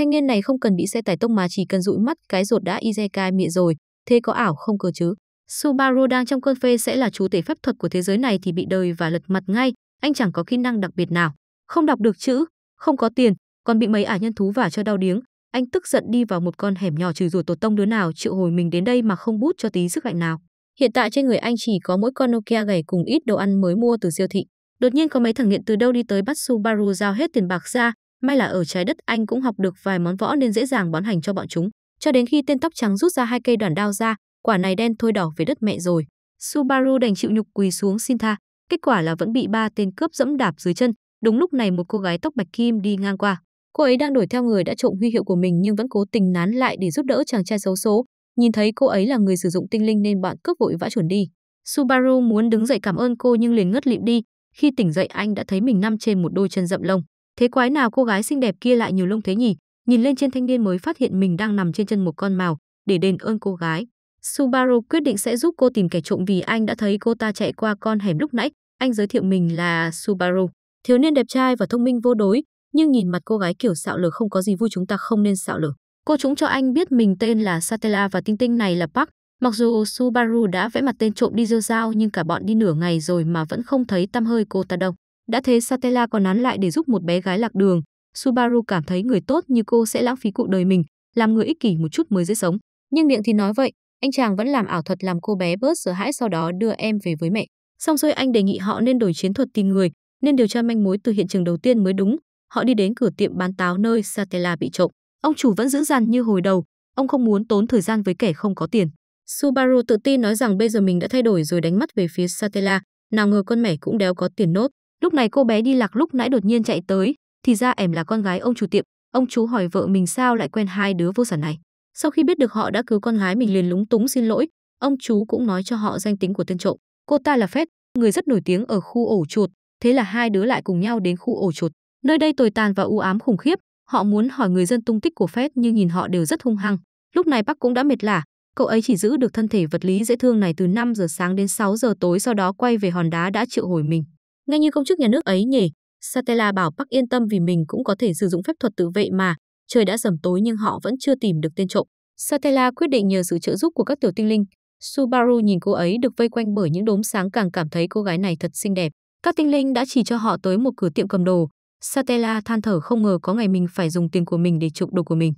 Thanh niên này không cần bị xe tải tông mà chỉ cần dụi mắt cái rột đã Izekai miệng rồi, thế có ảo không cơ chứ? Subaru đang trong cơn phê sẽ là chú tể phép thuật của thế giới này thì bị đời và lật mặt ngay, anh chẳng có kỹ năng đặc biệt nào, không đọc được chữ, không có tiền, còn bị mấy ả nhân thú vả cho đau điếng. Anh tức giận đi vào một con hẻm nhỏ trừ rủa tổ tông đứa nào chịu hồi mình đến đây mà không bút cho tí sức mạnh nào. Hiện tại trên người anh chỉ có mỗi con Nokia gầy cùng ít đồ ăn mới mua từ siêu thị. Đột nhiên có mấy thằng nghiện từ đâu đi tới bắt Subaru giao hết tiền bạc ra, May là ở trái đất anh cũng học được vài món võ nên dễ dàng bón hành cho bọn chúng. Cho đến khi tên tóc trắng rút ra hai cây đoàn đao ra, quả này đen thôi đỏ về đất mẹ rồi. Subaru đành chịu nhục quỳ xuống xin tha. Kết quả là vẫn bị ba tên cướp dẫm đạp dưới chân. Đúng lúc này một cô gái tóc bạch kim đi ngang qua. Cô ấy đang đuổi theo người đã trộm huy hiệu của mình nhưng vẫn cố tình nán lại để giúp đỡ chàng trai xấu số. Nhìn thấy cô ấy là người sử dụng tinh linh nên bọn cướp vội vã chuẩn đi. Subaru muốn đứng dậy cảm ơn cô nhưng liền ngất lịm đi. Khi tỉnh dậy anh đã thấy mình nằm trên một đôi chân rậm lông. Thế quái nào cô gái xinh đẹp kia lại nhiều lông thế nhỉ? Nhìn lên trên thanh niên mới phát hiện mình đang nằm trên chân một con mào, để đền ơn cô gái. Subaru quyết định sẽ giúp cô tìm kẻ trộm vì anh đã thấy cô ta chạy qua con hẻm lúc nãy. Anh giới thiệu mình là Subaru, thiếu niên đẹp trai và thông minh vô đối, nhưng nhìn mặt cô gái kiểu xạo lở không có gì vui chúng ta không nên xạo lở. Cô chúng cho anh biết mình tên là Satella và tinh tinh này là Park. Mặc dù Subaru đã vẽ mặt tên trộm đi rêu rao nhưng cả bọn đi nửa ngày rồi mà vẫn không thấy tăm hơi cô ta đâu. Đã thế Satella còn nán lại để giúp một bé gái lạc đường. Subaru cảm thấy người tốt như cô sẽ lãng phí cuộc đời mình, làm người ích kỷ một chút mới dễ sống. Nhưng miệng thì nói vậy, anh chàng vẫn làm ảo thuật làm cô bé bớt sợ hãi sau đó đưa em về với mẹ. Xong rồi anh đề nghị họ nên đổi chiến thuật tìm người, nên điều tra manh mối từ hiện trường đầu tiên mới đúng. Họ đi đến cửa tiệm bán táo nơi Satella bị trộm. Ông chủ vẫn giữ dằn như hồi đầu, ông không muốn tốn thời gian với kẻ không có tiền. Subaru tự tin nói rằng bây giờ mình đã thay đổi rồi đánh mắt về phía Satella, nào ngờ con mẻ cũng đéo có tiền nốt. Lúc này cô bé đi lạc lúc nãy đột nhiên chạy tới, thì ra ẻm là con gái ông chủ tiệm, ông chú hỏi vợ mình sao lại quen hai đứa vô sản này. Sau khi biết được họ đã cứu con gái mình liền lúng túng xin lỗi, ông chú cũng nói cho họ danh tính của tên trộm. Cô ta là Phết, người rất nổi tiếng ở khu ổ chuột, thế là hai đứa lại cùng nhau đến khu ổ chuột. Nơi đây tồi tàn và u ám khủng khiếp, họ muốn hỏi người dân tung tích của Phết nhưng nhìn họ đều rất hung hăng. Lúc này bác cũng đã mệt lả, cậu ấy chỉ giữ được thân thể vật lý dễ thương này từ 5 giờ sáng đến 6 giờ tối sau đó quay về hòn đá đã triệu hồi mình. Nghe như công chức nhà nước ấy nhỉ, Satella bảo Park yên tâm vì mình cũng có thể sử dụng phép thuật tự vệ mà, trời đã sầm tối nhưng họ vẫn chưa tìm được tên trộm. Satella quyết định nhờ sự trợ giúp của các tiểu tinh linh. Subaru nhìn cô ấy được vây quanh bởi những đốm sáng càng cảm thấy cô gái này thật xinh đẹp. Các tinh linh đã chỉ cho họ tới một cửa tiệm cầm đồ. Satella than thở không ngờ có ngày mình phải dùng tiền của mình để trộm đồ của mình.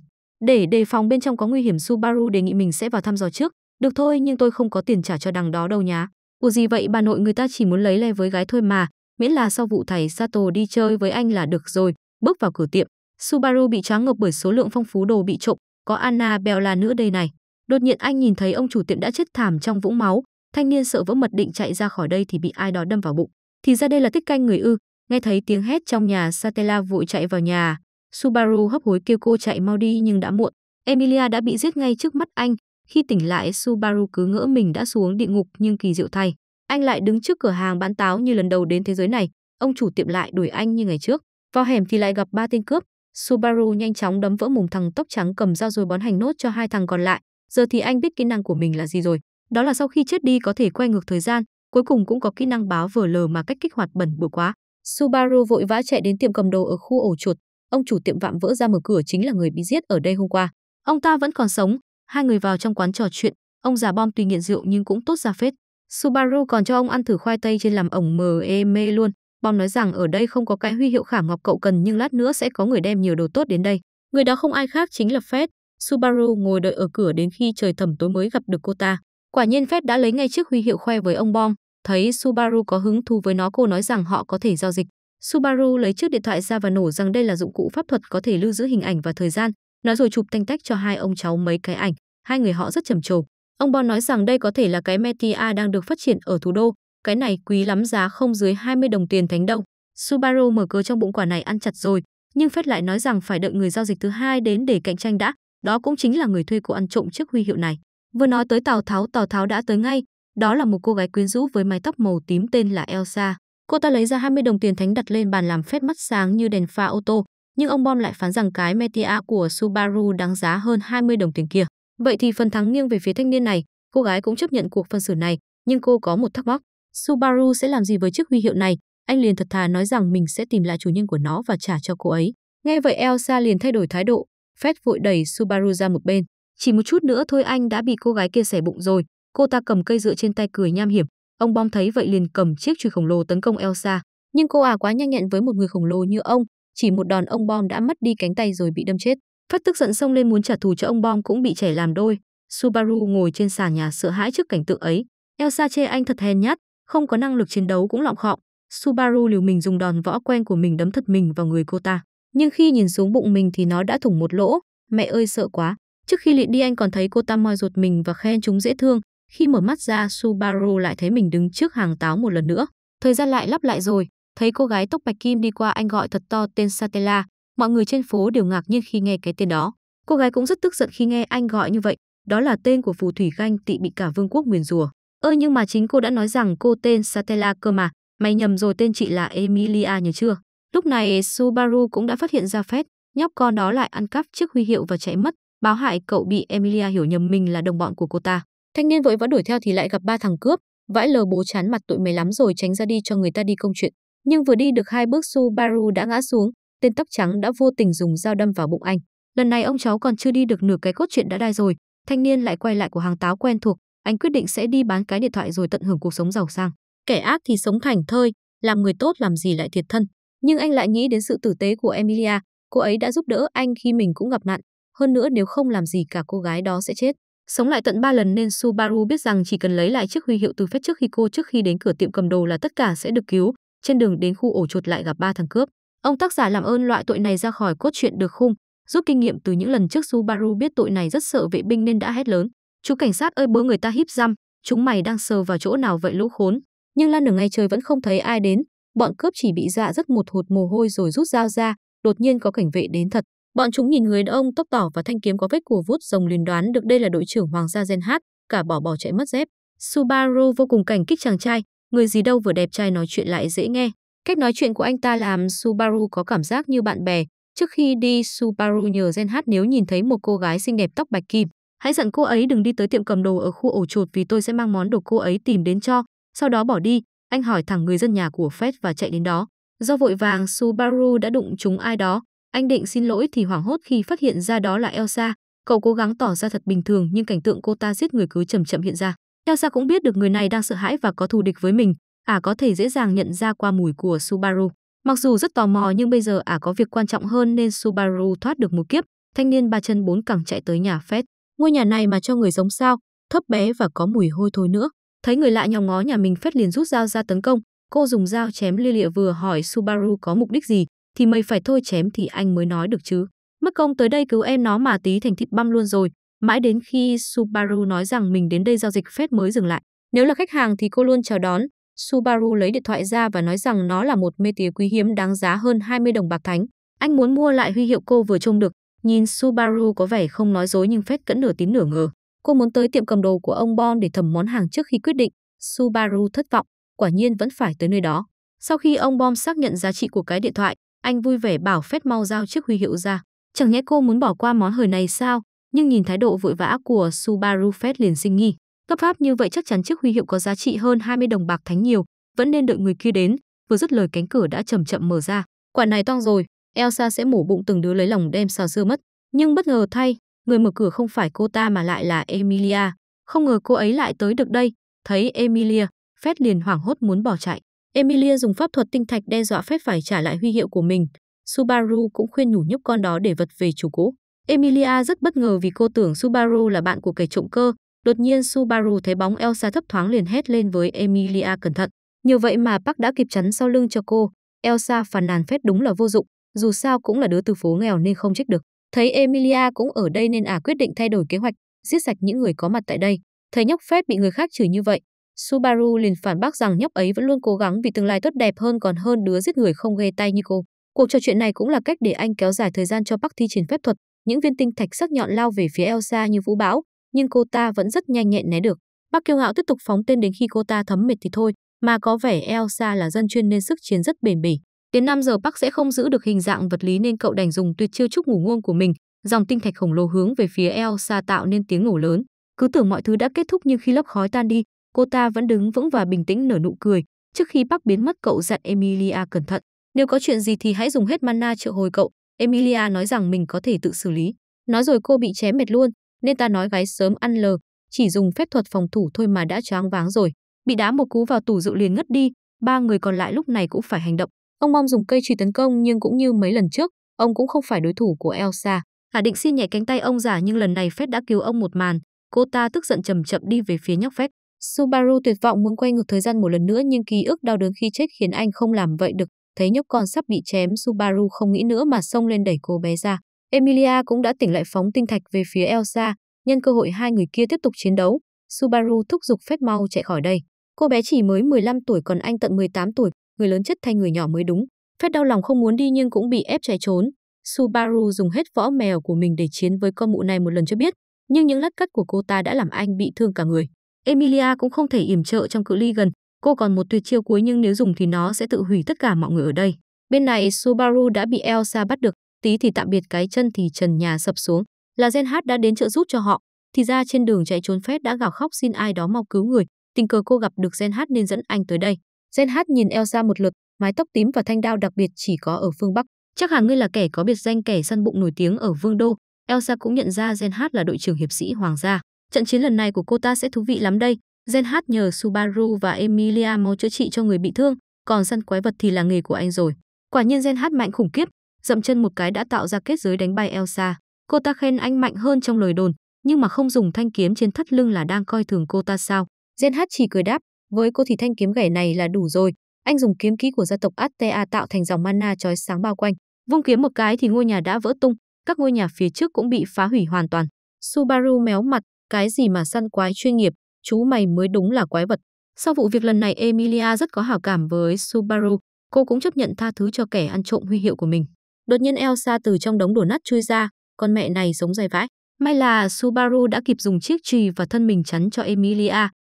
Để đề phòng bên trong có nguy hiểm Subaru đề nghị mình sẽ vào thăm dò trước. Được thôi nhưng tôi không có tiền trả cho đằng đó đâu nhá. Ủa gì vậy bà nội người ta chỉ muốn lấy le với gái thôi mà, miễn là sau vụ thầy Sato đi chơi với anh là được rồi. Bước vào cửa tiệm, Subaru bị choáng ngợp bởi số lượng phong phú đồ bị trộm, có Anna Annabella nữa đây này. Đột nhiên anh nhìn thấy ông chủ tiệm đã chết thảm trong vũng máu, thanh niên sợ vỡ mật định chạy ra khỏi đây thì bị ai đó đâm vào bụng. Thì ra đây là tích canh người ư, nghe thấy tiếng hét trong nhà Satella vội chạy vào nhà. Subaru hấp hối kêu cô chạy mau đi nhưng đã muộn. Emilia đã bị giết ngay trước mắt anh. Khi tỉnh lại, Subaru cứ ngỡ mình đã xuống địa ngục nhưng kỳ diệu thay anh lại đứng trước cửa hàng bán táo như lần đầu đến thế giới này, ông chủ tiệm lại đuổi anh như ngày trước. Vào hẻm thì lại gặp ba tên cướp, Subaru nhanh chóng đấm vỡ mồm thằng tóc trắng cầm dao rồi bón hành nốt cho hai thằng còn lại. Giờ thì anh biết kỹ năng của mình là gì rồi. Đó là sau khi chết đi có thể quay ngược thời gian, cuối cùng cũng có kỹ năng báo vừa lờ mà cách kích hoạt bẩn bựa quá. Subaru vội vã chạy đến tiệm cầm đồ ở khu ổ chuột. Ông chủ tiệm vạm vỡ ra mở cửa chính là người bị giết ở đây hôm qua. Ông ta vẫn còn sống. Hai người vào trong quán trò chuyện. Ông già bom tuy nghiện rượu nhưng cũng tốt ra phết. Subaru còn cho ông ăn thử khoai tây trên làm ổng mờ ê mê luôn. Bom nói rằng ở đây không có cái huy hiệu khảm ngọc cậu cần nhưng lát nữa sẽ có người đem nhiều đồ tốt đến đây. Người đó không ai khác chính là Fed. Subaru ngồi đợi ở cửa đến khi trời thầm tối mới gặp được cô ta. Quả nhiên Fed đã lấy ngay chiếc huy hiệu khoe với ông Bom. Thấy Subaru có hứng thú với nó cô nói rằng họ có thể giao dịch. Subaru lấy chiếc điện thoại ra và nổ rằng đây là dụng cụ pháp thuật có thể lưu giữ hình ảnh và thời gian. Nói rồi chụp tanh tách cho hai ông cháu mấy cái ảnh. Hai người họ rất trầm trồ. Ông Bon nói rằng đây có thể là cái Metia đang được phát triển ở thủ đô, cái này quý lắm giá không dưới 20 đồng tiền thánh đồng. Subaru mở cơ trong bụng quả này ăn chặt rồi, nhưng Fed lại nói rằng phải đợi người giao dịch thứ hai đến để cạnh tranh đã, đó cũng chính là người thuê của ăn trộm chiếc huy hiệu này. Vừa nói tới Tào Tháo, Tào Tháo đã tới ngay, đó là một cô gái quyến rũ với mái tóc màu tím tên là Elsa. Cô ta lấy ra 20 đồng tiền thánh đặt lên bàn làm phép mắt sáng như đèn pha ô tô, nhưng ông Bom lại phán rằng cái Metia của Subaru đáng giá hơn 20 đồng tiền kia. Vậy thì phần thắng nghiêng về phía thanh niên này, cô gái cũng chấp nhận cuộc phân xử này, nhưng cô có một thắc mắc. Subaru sẽ làm gì với chiếc huy hiệu này? Anh liền thật thà nói rằng mình sẽ tìm lại chủ nhân của nó và trả cho cô ấy. Nghe vậy Elsa liền thay đổi thái độ, phét vội đẩy Subaru ra một bên. Chỉ một chút nữa thôi anh đã bị cô gái kia xẻ bụng rồi. Cô ta cầm cây dựa trên tay cười nham hiểm. Ông bom thấy vậy liền cầm chiếc chùy khổng lồ tấn công Elsa. Nhưng cô à quá nhanh nhẹn với một người khổng lồ như ông, chỉ một đòn ông bom đã mất đi cánh tay rồi bị đâm chết. Phát tức giận xông lên muốn trả thù cho ông Bom cũng bị trẻ làm đôi. Subaru ngồi trên sàn nhà sợ hãi trước cảnh tượng ấy. Elsa chê anh thật hèn nhát, không có năng lực chiến đấu cũng lọng khọng. Subaru liều mình dùng đòn võ quen của mình đấm thật mình vào người cô ta. Nhưng khi nhìn xuống bụng mình thì nó đã thủng một lỗ. Mẹ ơi sợ quá. Trước khi lịn đi anh còn thấy cô ta moi ruột mình và khen chúng dễ thương. Khi mở mắt ra Subaru lại thấy mình đứng trước hàng táo một lần nữa. Thời gian lại lắp lại rồi. Thấy cô gái tóc bạch kim đi qua anh gọi thật to tên Satella. Mọi người trên phố đều ngạc nhiên khi nghe cái tên đó. Cô gái cũng rất tức giận khi nghe anh gọi như vậy, đó là tên của phù thủy ganh tị bị cả vương quốc nguyền rùa. Ơ nhưng mà chính cô đã nói rằng cô tên Satella cơ mà, mày nhầm rồi tên chị là Emilia nhớ chưa? Lúc này Subaru cũng đã phát hiện ra phép, nhóc con đó lại ăn cắp chiếc huy hiệu và chạy mất, báo hại cậu bị Emilia hiểu nhầm mình là đồng bọn của cô ta. Thanh niên vội vã đuổi theo thì lại gặp ba thằng cướp, vãi lờ bố chán mặt tụi mày lắm rồi tránh ra đi cho người ta đi công chuyện. Nhưng vừa đi được hai bước Subaru đã ngã xuống, tên tóc trắng đã vô tình dùng dao đâm vào bụng anh. Lần này ông cháu còn chưa đi được nửa cái cốt truyện đã đai rồi, thanh niên lại quay lại của hàng táo quen thuộc, anh quyết định sẽ đi bán cái điện thoại rồi tận hưởng cuộc sống giàu sang. Kẻ ác thì sống thảnh thơi, làm người tốt làm gì lại thiệt thân. Nhưng anh lại nghĩ đến sự tử tế của Emilia, cô ấy đã giúp đỡ anh khi mình cũng gặp nạn, hơn nữa nếu không làm gì cả cô gái đó sẽ chết. Sống lại tận 3 lần nên Subaru biết rằng chỉ cần lấy lại chiếc huy hiệu từ phép trước khi cô trước khi đến cửa tiệm cầm đồ là tất cả sẽ được cứu. Trên đường đến khu ổ chuột lại gặp ba thằng cướp. Ông tác giả làm ơn loại tội này ra khỏi cốt truyện được khung, rút kinh nghiệm từ những lần trước Subaru biết tội này rất sợ vệ binh nên đã hét lớn. Chú cảnh sát ơi bớ người ta híp răm, chúng mày đang sờ vào chỗ nào vậy lũ khốn. Nhưng Lan nửa ngày trời vẫn không thấy ai đến, bọn cướp chỉ bị dọa rất một hột mồ hôi rồi rút dao ra, đột nhiên có cảnh vệ đến thật. Bọn chúng nhìn người đàn ông tóc đỏ và thanh kiếm có vết cùa vút rồng liền đoán được đây là đội trưởng Hoàng gia Gen Hát, cả bỏ bỏ chạy mất dép. Subaru vô cùng cảnh kích chàng trai, người gì đâu vừa đẹp trai nói chuyện lại dễ nghe, Cách nói chuyện của anh ta làm Subaru có cảm giác như bạn bè. Trước khi đi, Subaru nhờ Gen H nếu nhìn thấy một cô gái xinh đẹp tóc bạch kim. Hãy dặn cô ấy đừng đi tới tiệm cầm đồ ở khu ổ chuột vì tôi sẽ mang món đồ cô ấy tìm đến cho. Sau đó bỏ đi, anh hỏi thẳng người dân nhà của Fred và chạy đến đó. Do vội vàng, Subaru đã đụng trúng ai đó. Anh định xin lỗi thì hoảng hốt khi phát hiện ra đó là Elsa. Cậu cố gắng tỏ ra thật bình thường nhưng cảnh tượng cô ta giết người cứ chậm chậm hiện ra. Elsa cũng biết được người này đang sợ hãi và có thù địch với mình ả à, có thể dễ dàng nhận ra qua mùi của Subaru. Mặc dù rất tò mò nhưng bây giờ ả à, có việc quan trọng hơn nên Subaru thoát được một kiếp, thanh niên ba chân bốn cẳng chạy tới nhà Fed. Ngôi nhà này mà cho người giống sao, thấp bé và có mùi hôi thối nữa. Thấy người lạ nhòm ngó nhà mình Fed liền rút dao ra tấn công, cô dùng dao chém lia lịa vừa hỏi Subaru có mục đích gì, thì mày phải thôi chém thì anh mới nói được chứ. Mất công tới đây cứu em nó mà tí thành thịt băm luôn rồi. Mãi đến khi Subaru nói rằng mình đến đây giao dịch Fed mới dừng lại. Nếu là khách hàng thì cô luôn chào đón, Subaru lấy điện thoại ra và nói rằng nó là một mê tía quý hiếm đáng giá hơn 20 đồng bạc thánh. Anh muốn mua lại huy hiệu cô vừa trông được. Nhìn Subaru có vẻ không nói dối nhưng phết cẫn nửa tín nửa ngờ. Cô muốn tới tiệm cầm đồ của ông Bon để thẩm món hàng trước khi quyết định. Subaru thất vọng, quả nhiên vẫn phải tới nơi đó. Sau khi ông Bon xác nhận giá trị của cái điện thoại, anh vui vẻ bảo phép mau giao chiếc huy hiệu ra. Chẳng nhẽ cô muốn bỏ qua món hời này sao? Nhưng nhìn thái độ vội vã của Subaru Fed liền sinh nghi. Gấp pháp như vậy chắc chắn chiếc huy hiệu có giá trị hơn 20 đồng bạc thánh nhiều, vẫn nên đợi người kia đến, vừa dứt lời cánh cửa đã chậm chậm mở ra. Quả này toang rồi, Elsa sẽ mổ bụng từng đứa lấy lòng đem xào dưa mất. Nhưng bất ngờ thay, người mở cửa không phải cô ta mà lại là Emilia. Không ngờ cô ấy lại tới được đây. Thấy Emilia, phép liền hoảng hốt muốn bỏ chạy. Emilia dùng pháp thuật tinh thạch đe dọa phép phải trả lại huy hiệu của mình. Subaru cũng khuyên nhủ nhúc con đó để vật về chủ cũ. Emilia rất bất ngờ vì cô tưởng Subaru là bạn của kẻ trộm cơ, Đột nhiên Subaru thấy bóng Elsa thấp thoáng liền hét lên với Emilia cẩn thận. Nhờ vậy mà Park đã kịp chắn sau lưng cho cô. Elsa phàn nàn phết đúng là vô dụng, dù sao cũng là đứa từ phố nghèo nên không trách được. Thấy Emilia cũng ở đây nên à quyết định thay đổi kế hoạch, giết sạch những người có mặt tại đây. Thấy nhóc phép bị người khác chửi như vậy, Subaru liền phản bác rằng nhóc ấy vẫn luôn cố gắng vì tương lai tốt đẹp hơn còn hơn đứa giết người không ghê tay như cô. Cuộc trò chuyện này cũng là cách để anh kéo dài thời gian cho Park thi triển phép thuật. Những viên tinh thạch sắc nhọn lao về phía Elsa như vũ bão, nhưng cô ta vẫn rất nhanh nhẹn né được. Bác kiêu hạo tiếp tục phóng tên đến khi cô ta thấm mệt thì thôi, mà có vẻ Elsa là dân chuyên nên sức chiến rất bền bỉ. Đến 5 giờ bác sẽ không giữ được hình dạng vật lý nên cậu đành dùng tuyệt chiêu trúc ngủ ngôn của mình, dòng tinh thạch khổng lồ hướng về phía Elsa tạo nên tiếng nổ lớn. Cứ tưởng mọi thứ đã kết thúc nhưng khi lớp khói tan đi, cô ta vẫn đứng vững và bình tĩnh nở nụ cười. Trước khi bác biến mất cậu dặn Emilia cẩn thận. Nếu có chuyện gì thì hãy dùng hết mana triệu hồi cậu. Emilia nói rằng mình có thể tự xử lý. Nói rồi cô bị chém mệt luôn, nên ta nói gái sớm ăn lờ, chỉ dùng phép thuật phòng thủ thôi mà đã choáng váng rồi. Bị đá một cú vào tủ rượu liền ngất đi, ba người còn lại lúc này cũng phải hành động. Ông mong dùng cây truy tấn công nhưng cũng như mấy lần trước, ông cũng không phải đối thủ của Elsa. Hà Định xin nhảy cánh tay ông giả nhưng lần này phép đã cứu ông một màn. Cô ta tức giận chậm chậm đi về phía nhóc phép Subaru tuyệt vọng muốn quay ngược thời gian một lần nữa nhưng ký ức đau đớn khi chết khiến anh không làm vậy được. Thấy nhóc con sắp bị chém, Subaru không nghĩ nữa mà xông lên đẩy cô bé ra. Emilia cũng đã tỉnh lại phóng tinh thạch về phía Elsa, nhân cơ hội hai người kia tiếp tục chiến đấu, Subaru thúc giục phép mau chạy khỏi đây. Cô bé chỉ mới 15 tuổi còn anh tận 18 tuổi, người lớn chất thay người nhỏ mới đúng. Phép đau lòng không muốn đi nhưng cũng bị ép chạy trốn. Subaru dùng hết võ mèo của mình để chiến với con mụ này một lần cho biết, nhưng những lát cắt của cô ta đã làm anh bị thương cả người. Emilia cũng không thể yểm trợ trong cự ly gần, cô còn một tuyệt chiêu cuối nhưng nếu dùng thì nó sẽ tự hủy tất cả mọi người ở đây. Bên này Subaru đã bị Elsa bắt được, tí thì tạm biệt cái chân thì trần nhà sập xuống, là Gen Hát đã đến trợ giúp cho họ. Thì ra trên đường chạy trốn phép đã gào khóc xin ai đó mau cứu người, tình cờ cô gặp được Gen Hát nên dẫn anh tới đây. Gen Hát nhìn Elsa một lượt, mái tóc tím và thanh đao đặc biệt chỉ có ở phương Bắc. Chắc hẳn ngươi là kẻ có biệt danh kẻ săn bụng nổi tiếng ở Vương Đô. Elsa cũng nhận ra Gen Hát là đội trưởng hiệp sĩ hoàng gia. Trận chiến lần này của cô ta sẽ thú vị lắm đây. Gen Hát nhờ Subaru và Emilia mau chữa trị cho người bị thương, còn săn quái vật thì là nghề của anh rồi. Quả nhiên Gen Hát mạnh khủng khiếp, dậm chân một cái đã tạo ra kết giới đánh bay Elsa. Cô ta khen anh mạnh hơn trong lời đồn, nhưng mà không dùng thanh kiếm trên thắt lưng là đang coi thường cô ta sao. Gen Hát chỉ cười đáp, với cô thì thanh kiếm ghẻ này là đủ rồi. Anh dùng kiếm kỹ của gia tộc Atea tạo thành dòng mana chói sáng bao quanh. Vung kiếm một cái thì ngôi nhà đã vỡ tung, các ngôi nhà phía trước cũng bị phá hủy hoàn toàn. Subaru méo mặt, cái gì mà săn quái chuyên nghiệp, chú mày mới đúng là quái vật. Sau vụ việc lần này Emilia rất có hảo cảm với Subaru, cô cũng chấp nhận tha thứ cho kẻ ăn trộm huy hiệu của mình. Đột nhiên Elsa từ trong đống đổ nát chui ra, con mẹ này sống dài vãi. May là Subaru đã kịp dùng chiếc chì và thân mình chắn cho Emilia,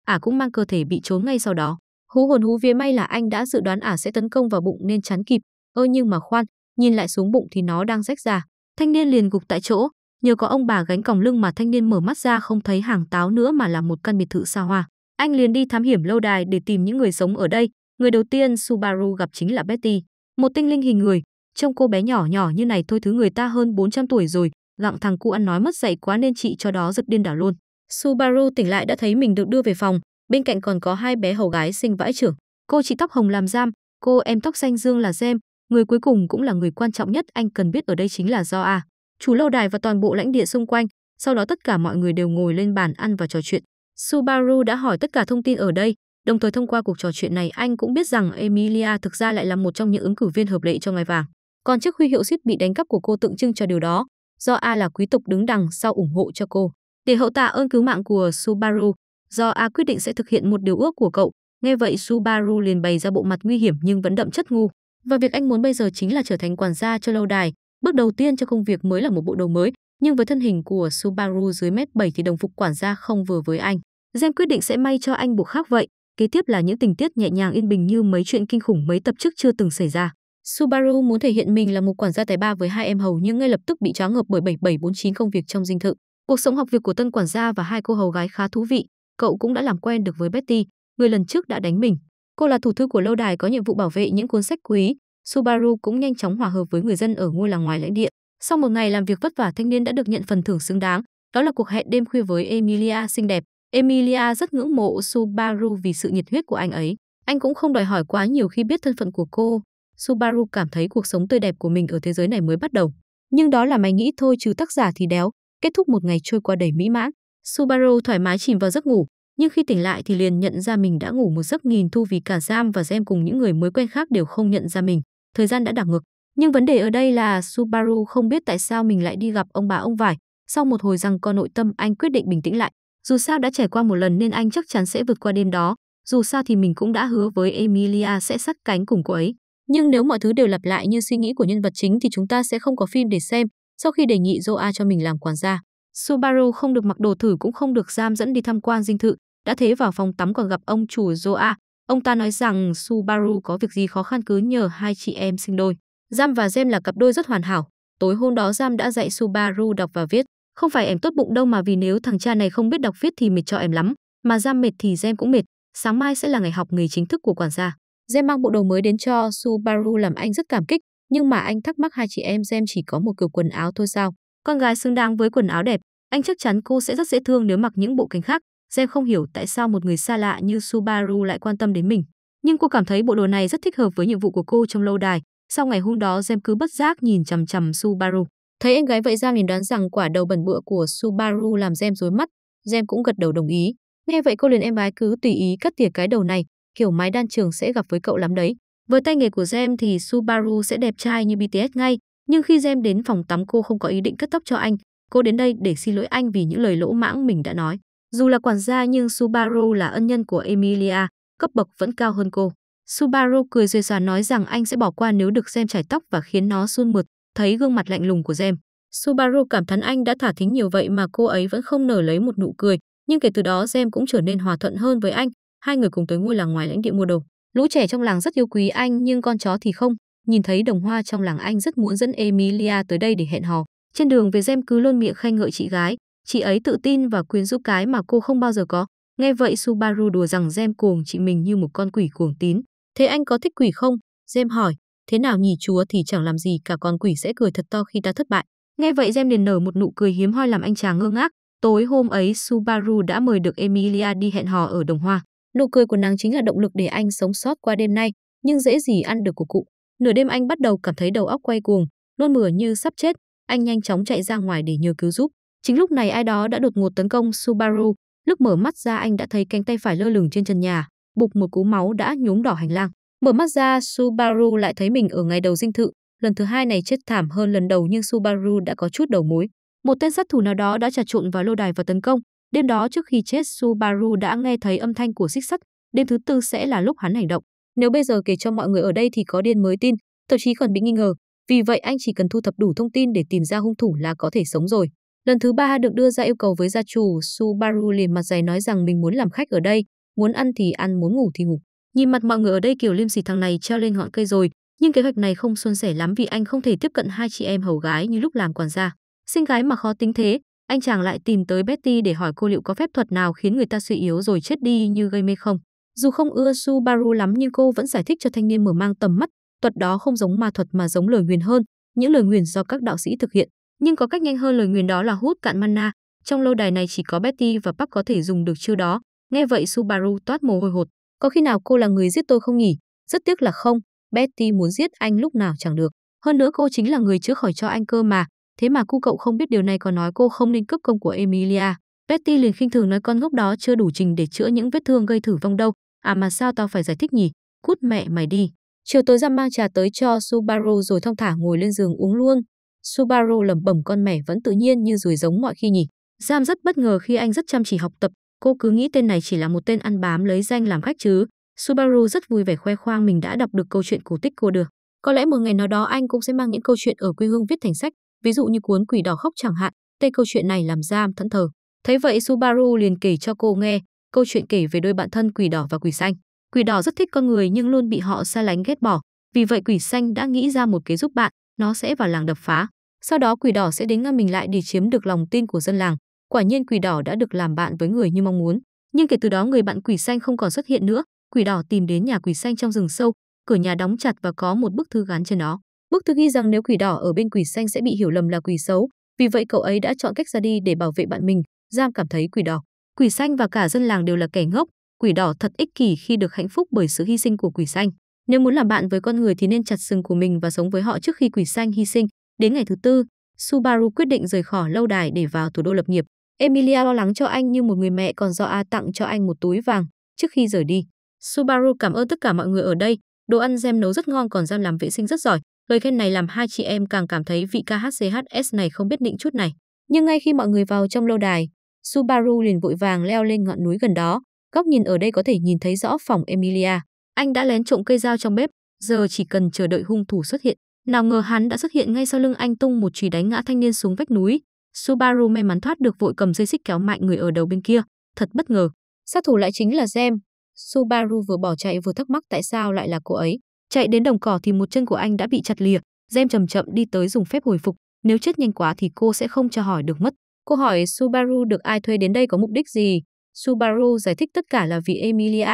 ả cũng mang cơ thể bị trốn ngay sau đó. Hú hồn hú vía may là anh đã dự đoán ả sẽ tấn công vào bụng nên chắn kịp. Ơ nhưng mà khoan, nhìn lại xuống bụng thì nó đang rách ra. Thanh niên liền gục tại chỗ, nhờ có ông bà gánh còng lưng mà thanh niên mở mắt ra không thấy hàng táo nữa mà là một căn biệt thự xa hoa. Anh liền đi thám hiểm lâu đài để tìm những người sống ở đây. Người đầu tiên Subaru gặp chính là Betty, một tinh linh hình người, Trông cô bé nhỏ nhỏ như này thôi thứ người ta hơn 400 tuổi rồi, gặng thằng cu ăn nói mất dạy quá nên chị cho đó giật điên đảo luôn. Subaru tỉnh lại đã thấy mình được đưa về phòng, bên cạnh còn có hai bé hầu gái sinh vãi trưởng. Cô chị tóc hồng làm giam, cô em tóc xanh dương là Gem, người cuối cùng cũng là người quan trọng nhất anh cần biết ở đây chính là do A. Chủ lâu đài và toàn bộ lãnh địa xung quanh, sau đó tất cả mọi người đều ngồi lên bàn ăn và trò chuyện. Subaru đã hỏi tất cả thông tin ở đây, đồng thời thông qua cuộc trò chuyện này anh cũng biết rằng Emilia thực ra lại là một trong những ứng cử viên hợp lệ cho ngai vàng. Còn chiếc huy hiệu suýt bị đánh cắp của cô tượng trưng cho điều đó, do A là quý tộc đứng đằng sau ủng hộ cho cô. Để hậu tạ ơn cứu mạng của Subaru, do A quyết định sẽ thực hiện một điều ước của cậu. Nghe vậy Subaru liền bày ra bộ mặt nguy hiểm nhưng vẫn đậm chất ngu. Và việc anh muốn bây giờ chính là trở thành quản gia cho lâu đài. Bước đầu tiên cho công việc mới là một bộ đồ mới, nhưng với thân hình của Subaru dưới mét 7 thì đồng phục quản gia không vừa với anh. Gem quyết định sẽ may cho anh bộ khác vậy. Kế tiếp là những tình tiết nhẹ nhàng yên bình như mấy chuyện kinh khủng mấy tập trước chưa từng xảy ra. Subaru muốn thể hiện mình là một quản gia tài ba với hai em hầu nhưng ngay lập tức bị choáng ngợp bởi 7749 công việc trong dinh thự. Cuộc sống học việc của tân quản gia và hai cô hầu gái khá thú vị. Cậu cũng đã làm quen được với Betty, người lần trước đã đánh mình. Cô là thủ thư của lâu đài có nhiệm vụ bảo vệ những cuốn sách quý. Subaru cũng nhanh chóng hòa hợp với người dân ở ngôi làng ngoài lãnh địa. Sau một ngày làm việc vất vả, thanh niên đã được nhận phần thưởng xứng đáng. Đó là cuộc hẹn đêm khuya với Emilia xinh đẹp. Emilia rất ngưỡng mộ Subaru vì sự nhiệt huyết của anh ấy. Anh cũng không đòi hỏi quá nhiều khi biết thân phận của cô, Subaru cảm thấy cuộc sống tươi đẹp của mình ở thế giới này mới bắt đầu. Nhưng đó là mày nghĩ thôi chứ tác giả thì đéo. Kết thúc một ngày trôi qua đầy mỹ mãn, Subaru thoải mái chìm vào giấc ngủ, nhưng khi tỉnh lại thì liền nhận ra mình đã ngủ một giấc nghìn thu vì cả Sam và Gem cùng những người mới quen khác đều không nhận ra mình. Thời gian đã đảo ngược, nhưng vấn đề ở đây là Subaru không biết tại sao mình lại đi gặp ông bà ông vải. Sau một hồi rằng co nội tâm anh quyết định bình tĩnh lại. Dù sao đã trải qua một lần nên anh chắc chắn sẽ vượt qua đêm đó. Dù sao thì mình cũng đã hứa với Emilia sẽ sát cánh cùng cô ấy. Nhưng nếu mọi thứ đều lặp lại như suy nghĩ của nhân vật chính thì chúng ta sẽ không có phim để xem sau khi đề nghị Zoa cho mình làm quản gia. Subaru không được mặc đồ thử cũng không được giam dẫn đi tham quan dinh thự, đã thế vào phòng tắm còn gặp ông chủ Zoa. Ông ta nói rằng Subaru có việc gì khó khăn cứ nhờ hai chị em sinh đôi. Giam và Gem là cặp đôi rất hoàn hảo. Tối hôm đó Giam đã dạy Subaru đọc và viết. Không phải em tốt bụng đâu mà vì nếu thằng cha này không biết đọc viết thì mệt cho em lắm. Mà Giam mệt thì Gem cũng mệt. Sáng mai sẽ là ngày học nghề chính thức của quản gia. Gem mang bộ đồ mới đến cho Subaru làm anh rất cảm kích, nhưng mà anh thắc mắc hai chị em Gem chỉ có một kiểu quần áo thôi sao? Con gái xứng đáng với quần áo đẹp, anh chắc chắn cô sẽ rất dễ thương nếu mặc những bộ cánh khác. Gem không hiểu tại sao một người xa lạ như Subaru lại quan tâm đến mình, nhưng cô cảm thấy bộ đồ này rất thích hợp với nhiệm vụ của cô trong lâu đài. Sau ngày hôm đó Gem cứ bất giác nhìn chằm chằm Subaru. Thấy em gái vậy Giang liền đoán rằng quả đầu bẩn bựa của Subaru làm Gem rối mắt. Gem cũng gật đầu đồng ý. Nghe vậy cô liền em gái cứ tùy ý cắt tỉa cái đầu này, kiểu mái đan trường sẽ gặp với cậu lắm đấy. Với tay nghề của Gem thì Subaru sẽ đẹp trai như BTS ngay, nhưng khi Gem đến phòng tắm cô không có ý định cắt tóc cho anh, cô đến đây để xin lỗi anh vì những lời lỗ mãng mình đã nói. Dù là quản gia nhưng Subaru là ân nhân của Emilia, cấp bậc vẫn cao hơn cô. Subaru cười rời xòa nói rằng anh sẽ bỏ qua nếu được Gem trải tóc và khiến nó suôn mượt, thấy gương mặt lạnh lùng của Gem. Subaru cảm thán anh đã thả thính nhiều vậy mà cô ấy vẫn không nở lấy một nụ cười, nhưng kể từ đó Gem cũng trở nên hòa thuận hơn với anh, hai người cùng tới ngôi làng ngoài lãnh địa mua đồ. Lũ trẻ trong làng rất yêu quý anh nhưng con chó thì không. Nhìn thấy đồng hoa trong làng anh rất muốn dẫn Emilia tới đây để hẹn hò. Trên đường về Gem cứ luôn miệng khen ngợi chị gái, chị ấy tự tin và quyến rũ cái mà cô không bao giờ có. Nghe vậy Subaru đùa rằng Gem cuồng chị mình như một con quỷ cuồng tín. Thế anh có thích quỷ không? Gem hỏi, thế nào nhỉ chúa thì chẳng làm gì cả con quỷ sẽ cười thật to khi ta thất bại. Nghe vậy Gem liền nở một nụ cười hiếm hoi làm anh chàng ngơ ngác. Tối hôm ấy Subaru đã mời được Emilia đi hẹn hò ở Đồng Hoa. Nụ cười của nàng chính là động lực để anh sống sót qua đêm nay, nhưng dễ gì ăn được của cụ. Nửa đêm anh bắt đầu cảm thấy đầu óc quay cuồng, nôn mửa như sắp chết, anh nhanh chóng chạy ra ngoài để nhờ cứu giúp. Chính lúc này ai đó đã đột ngột tấn công Subaru, lúc mở mắt ra anh đã thấy cánh tay phải lơ lửng trên trần nhà, bục một cú máu đã nhuốm đỏ hành lang. Mở mắt ra, Subaru lại thấy mình ở ngày đầu dinh thự, lần thứ hai này chết thảm hơn lần đầu nhưng Subaru đã có chút đầu mối. Một tên sát thủ nào đó đã trà trộn vào lô đài và tấn công, Đêm đó trước khi chết Subaru đã nghe thấy âm thanh của xích sắt, đêm thứ tư sẽ là lúc hắn hành động. Nếu bây giờ kể cho mọi người ở đây thì có điên mới tin, thậm chí còn bị nghi ngờ. Vì vậy anh chỉ cần thu thập đủ thông tin để tìm ra hung thủ là có thể sống rồi. Lần thứ ba được đưa ra yêu cầu với gia chủ, Subaru liền mặt dày nói rằng mình muốn làm khách ở đây, muốn ăn thì ăn, muốn ngủ thì ngủ. Nhìn mặt mọi người ở đây kiểu liêm sỉ thằng này treo lên ngọn cây rồi, nhưng kế hoạch này không suôn sẻ lắm vì anh không thể tiếp cận hai chị em hầu gái như lúc làm quản gia. Sinh gái mà khó tính thế, anh chàng lại tìm tới Betty để hỏi cô liệu có phép thuật nào khiến người ta suy yếu rồi chết đi như gây mê không. Dù không ưa Subaru lắm nhưng cô vẫn giải thích cho thanh niên mở mang tầm mắt, thuật đó không giống ma thuật mà giống lời nguyền hơn, những lời nguyền do các đạo sĩ thực hiện. Nhưng có cách nhanh hơn lời nguyền đó là hút cạn mana, trong lâu đài này chỉ có Betty và Park có thể dùng được chiêu đó. Nghe vậy Subaru toát mồ hôi hột, có khi nào cô là người giết tôi không nhỉ? Rất tiếc là không, Betty muốn giết anh lúc nào chẳng được. Hơn nữa cô chính là người chữa khỏi cho anh cơ mà, Thế mà cu cậu không biết điều này còn nói cô không nên cướp công của Emilia. Betty liền khinh thường nói con ngốc đó chưa đủ trình để chữa những vết thương gây thử vong đâu. À mà sao tao phải giải thích nhỉ? Cút mẹ mày đi. Chiều tối ra mang trà tới cho Subaru rồi thong thả ngồi lên giường uống luôn. Subaru lẩm bẩm con mẹ vẫn tự nhiên như rùi giống mọi khi nhỉ. Sam rất bất ngờ khi anh rất chăm chỉ học tập. Cô cứ nghĩ tên này chỉ là một tên ăn bám lấy danh làm khách chứ. Subaru rất vui vẻ khoe khoang mình đã đọc được câu chuyện cổ tích cô được. Có lẽ một ngày nào đó anh cũng sẽ mang những câu chuyện ở quê hương viết thành sách ví dụ như cuốn Quỷ đỏ khóc chẳng hạn, tên câu chuyện này làm Giam thẫn thờ. Thấy vậy Subaru liền kể cho cô nghe câu chuyện kể về đôi bạn thân Quỷ đỏ và Quỷ xanh. Quỷ đỏ rất thích con người nhưng luôn bị họ xa lánh ghét bỏ, vì vậy Quỷ xanh đã nghĩ ra một kế giúp bạn, nó sẽ vào làng đập phá. Sau đó Quỷ đỏ sẽ đến ngăn mình lại để chiếm được lòng tin của dân làng. Quả nhiên Quỷ đỏ đã được làm bạn với người như mong muốn, nhưng kể từ đó người bạn Quỷ xanh không còn xuất hiện nữa. Quỷ đỏ tìm đến nhà Quỷ xanh trong rừng sâu, cửa nhà đóng chặt và có một bức thư gắn trên nó. Bức thư ghi rằng nếu quỷ đỏ ở bên quỷ xanh sẽ bị hiểu lầm là quỷ xấu, vì vậy cậu ấy đã chọn cách ra đi để bảo vệ bạn mình, Giang cảm thấy quỷ đỏ. Quỷ xanh và cả dân làng đều là kẻ ngốc, quỷ đỏ thật ích kỷ khi được hạnh phúc bởi sự hy sinh của quỷ xanh. Nếu muốn làm bạn với con người thì nên chặt sừng của mình và sống với họ trước khi quỷ xanh hy sinh. Đến ngày thứ tư, Subaru quyết định rời khỏi lâu đài để vào thủ đô lập nghiệp. Emilia lo lắng cho anh như một người mẹ còn do A tặng cho anh một túi vàng trước khi rời đi. Subaru cảm ơn tất cả mọi người ở đây, đồ ăn Gem nấu rất ngon còn Gem làm vệ sinh rất giỏi, Lời khen này làm hai chị em càng cảm thấy vị KHCHS này không biết định chút này. Nhưng ngay khi mọi người vào trong lâu đài, Subaru liền vội vàng leo lên ngọn núi gần đó. Góc nhìn ở đây có thể nhìn thấy rõ phòng Emilia. Anh đã lén trộm cây dao trong bếp, giờ chỉ cần chờ đợi hung thủ xuất hiện. Nào ngờ hắn đã xuất hiện ngay sau lưng anh tung một chùy đánh ngã thanh niên xuống vách núi. Subaru may mắn thoát được vội cầm dây xích kéo mạnh người ở đầu bên kia. Thật bất ngờ. Sát thủ lại chính là Gem. Subaru vừa bỏ chạy vừa thắc mắc tại sao lại là cô ấy. Chạy đến đồng cỏ thì một chân của anh đã bị chặt lìa, Gem chậm chậm đi tới dùng phép hồi phục, nếu chết nhanh quá thì cô sẽ không cho hỏi được mất. Cô hỏi Subaru được ai thuê đến đây có mục đích gì? Subaru giải thích tất cả là vì Emilia,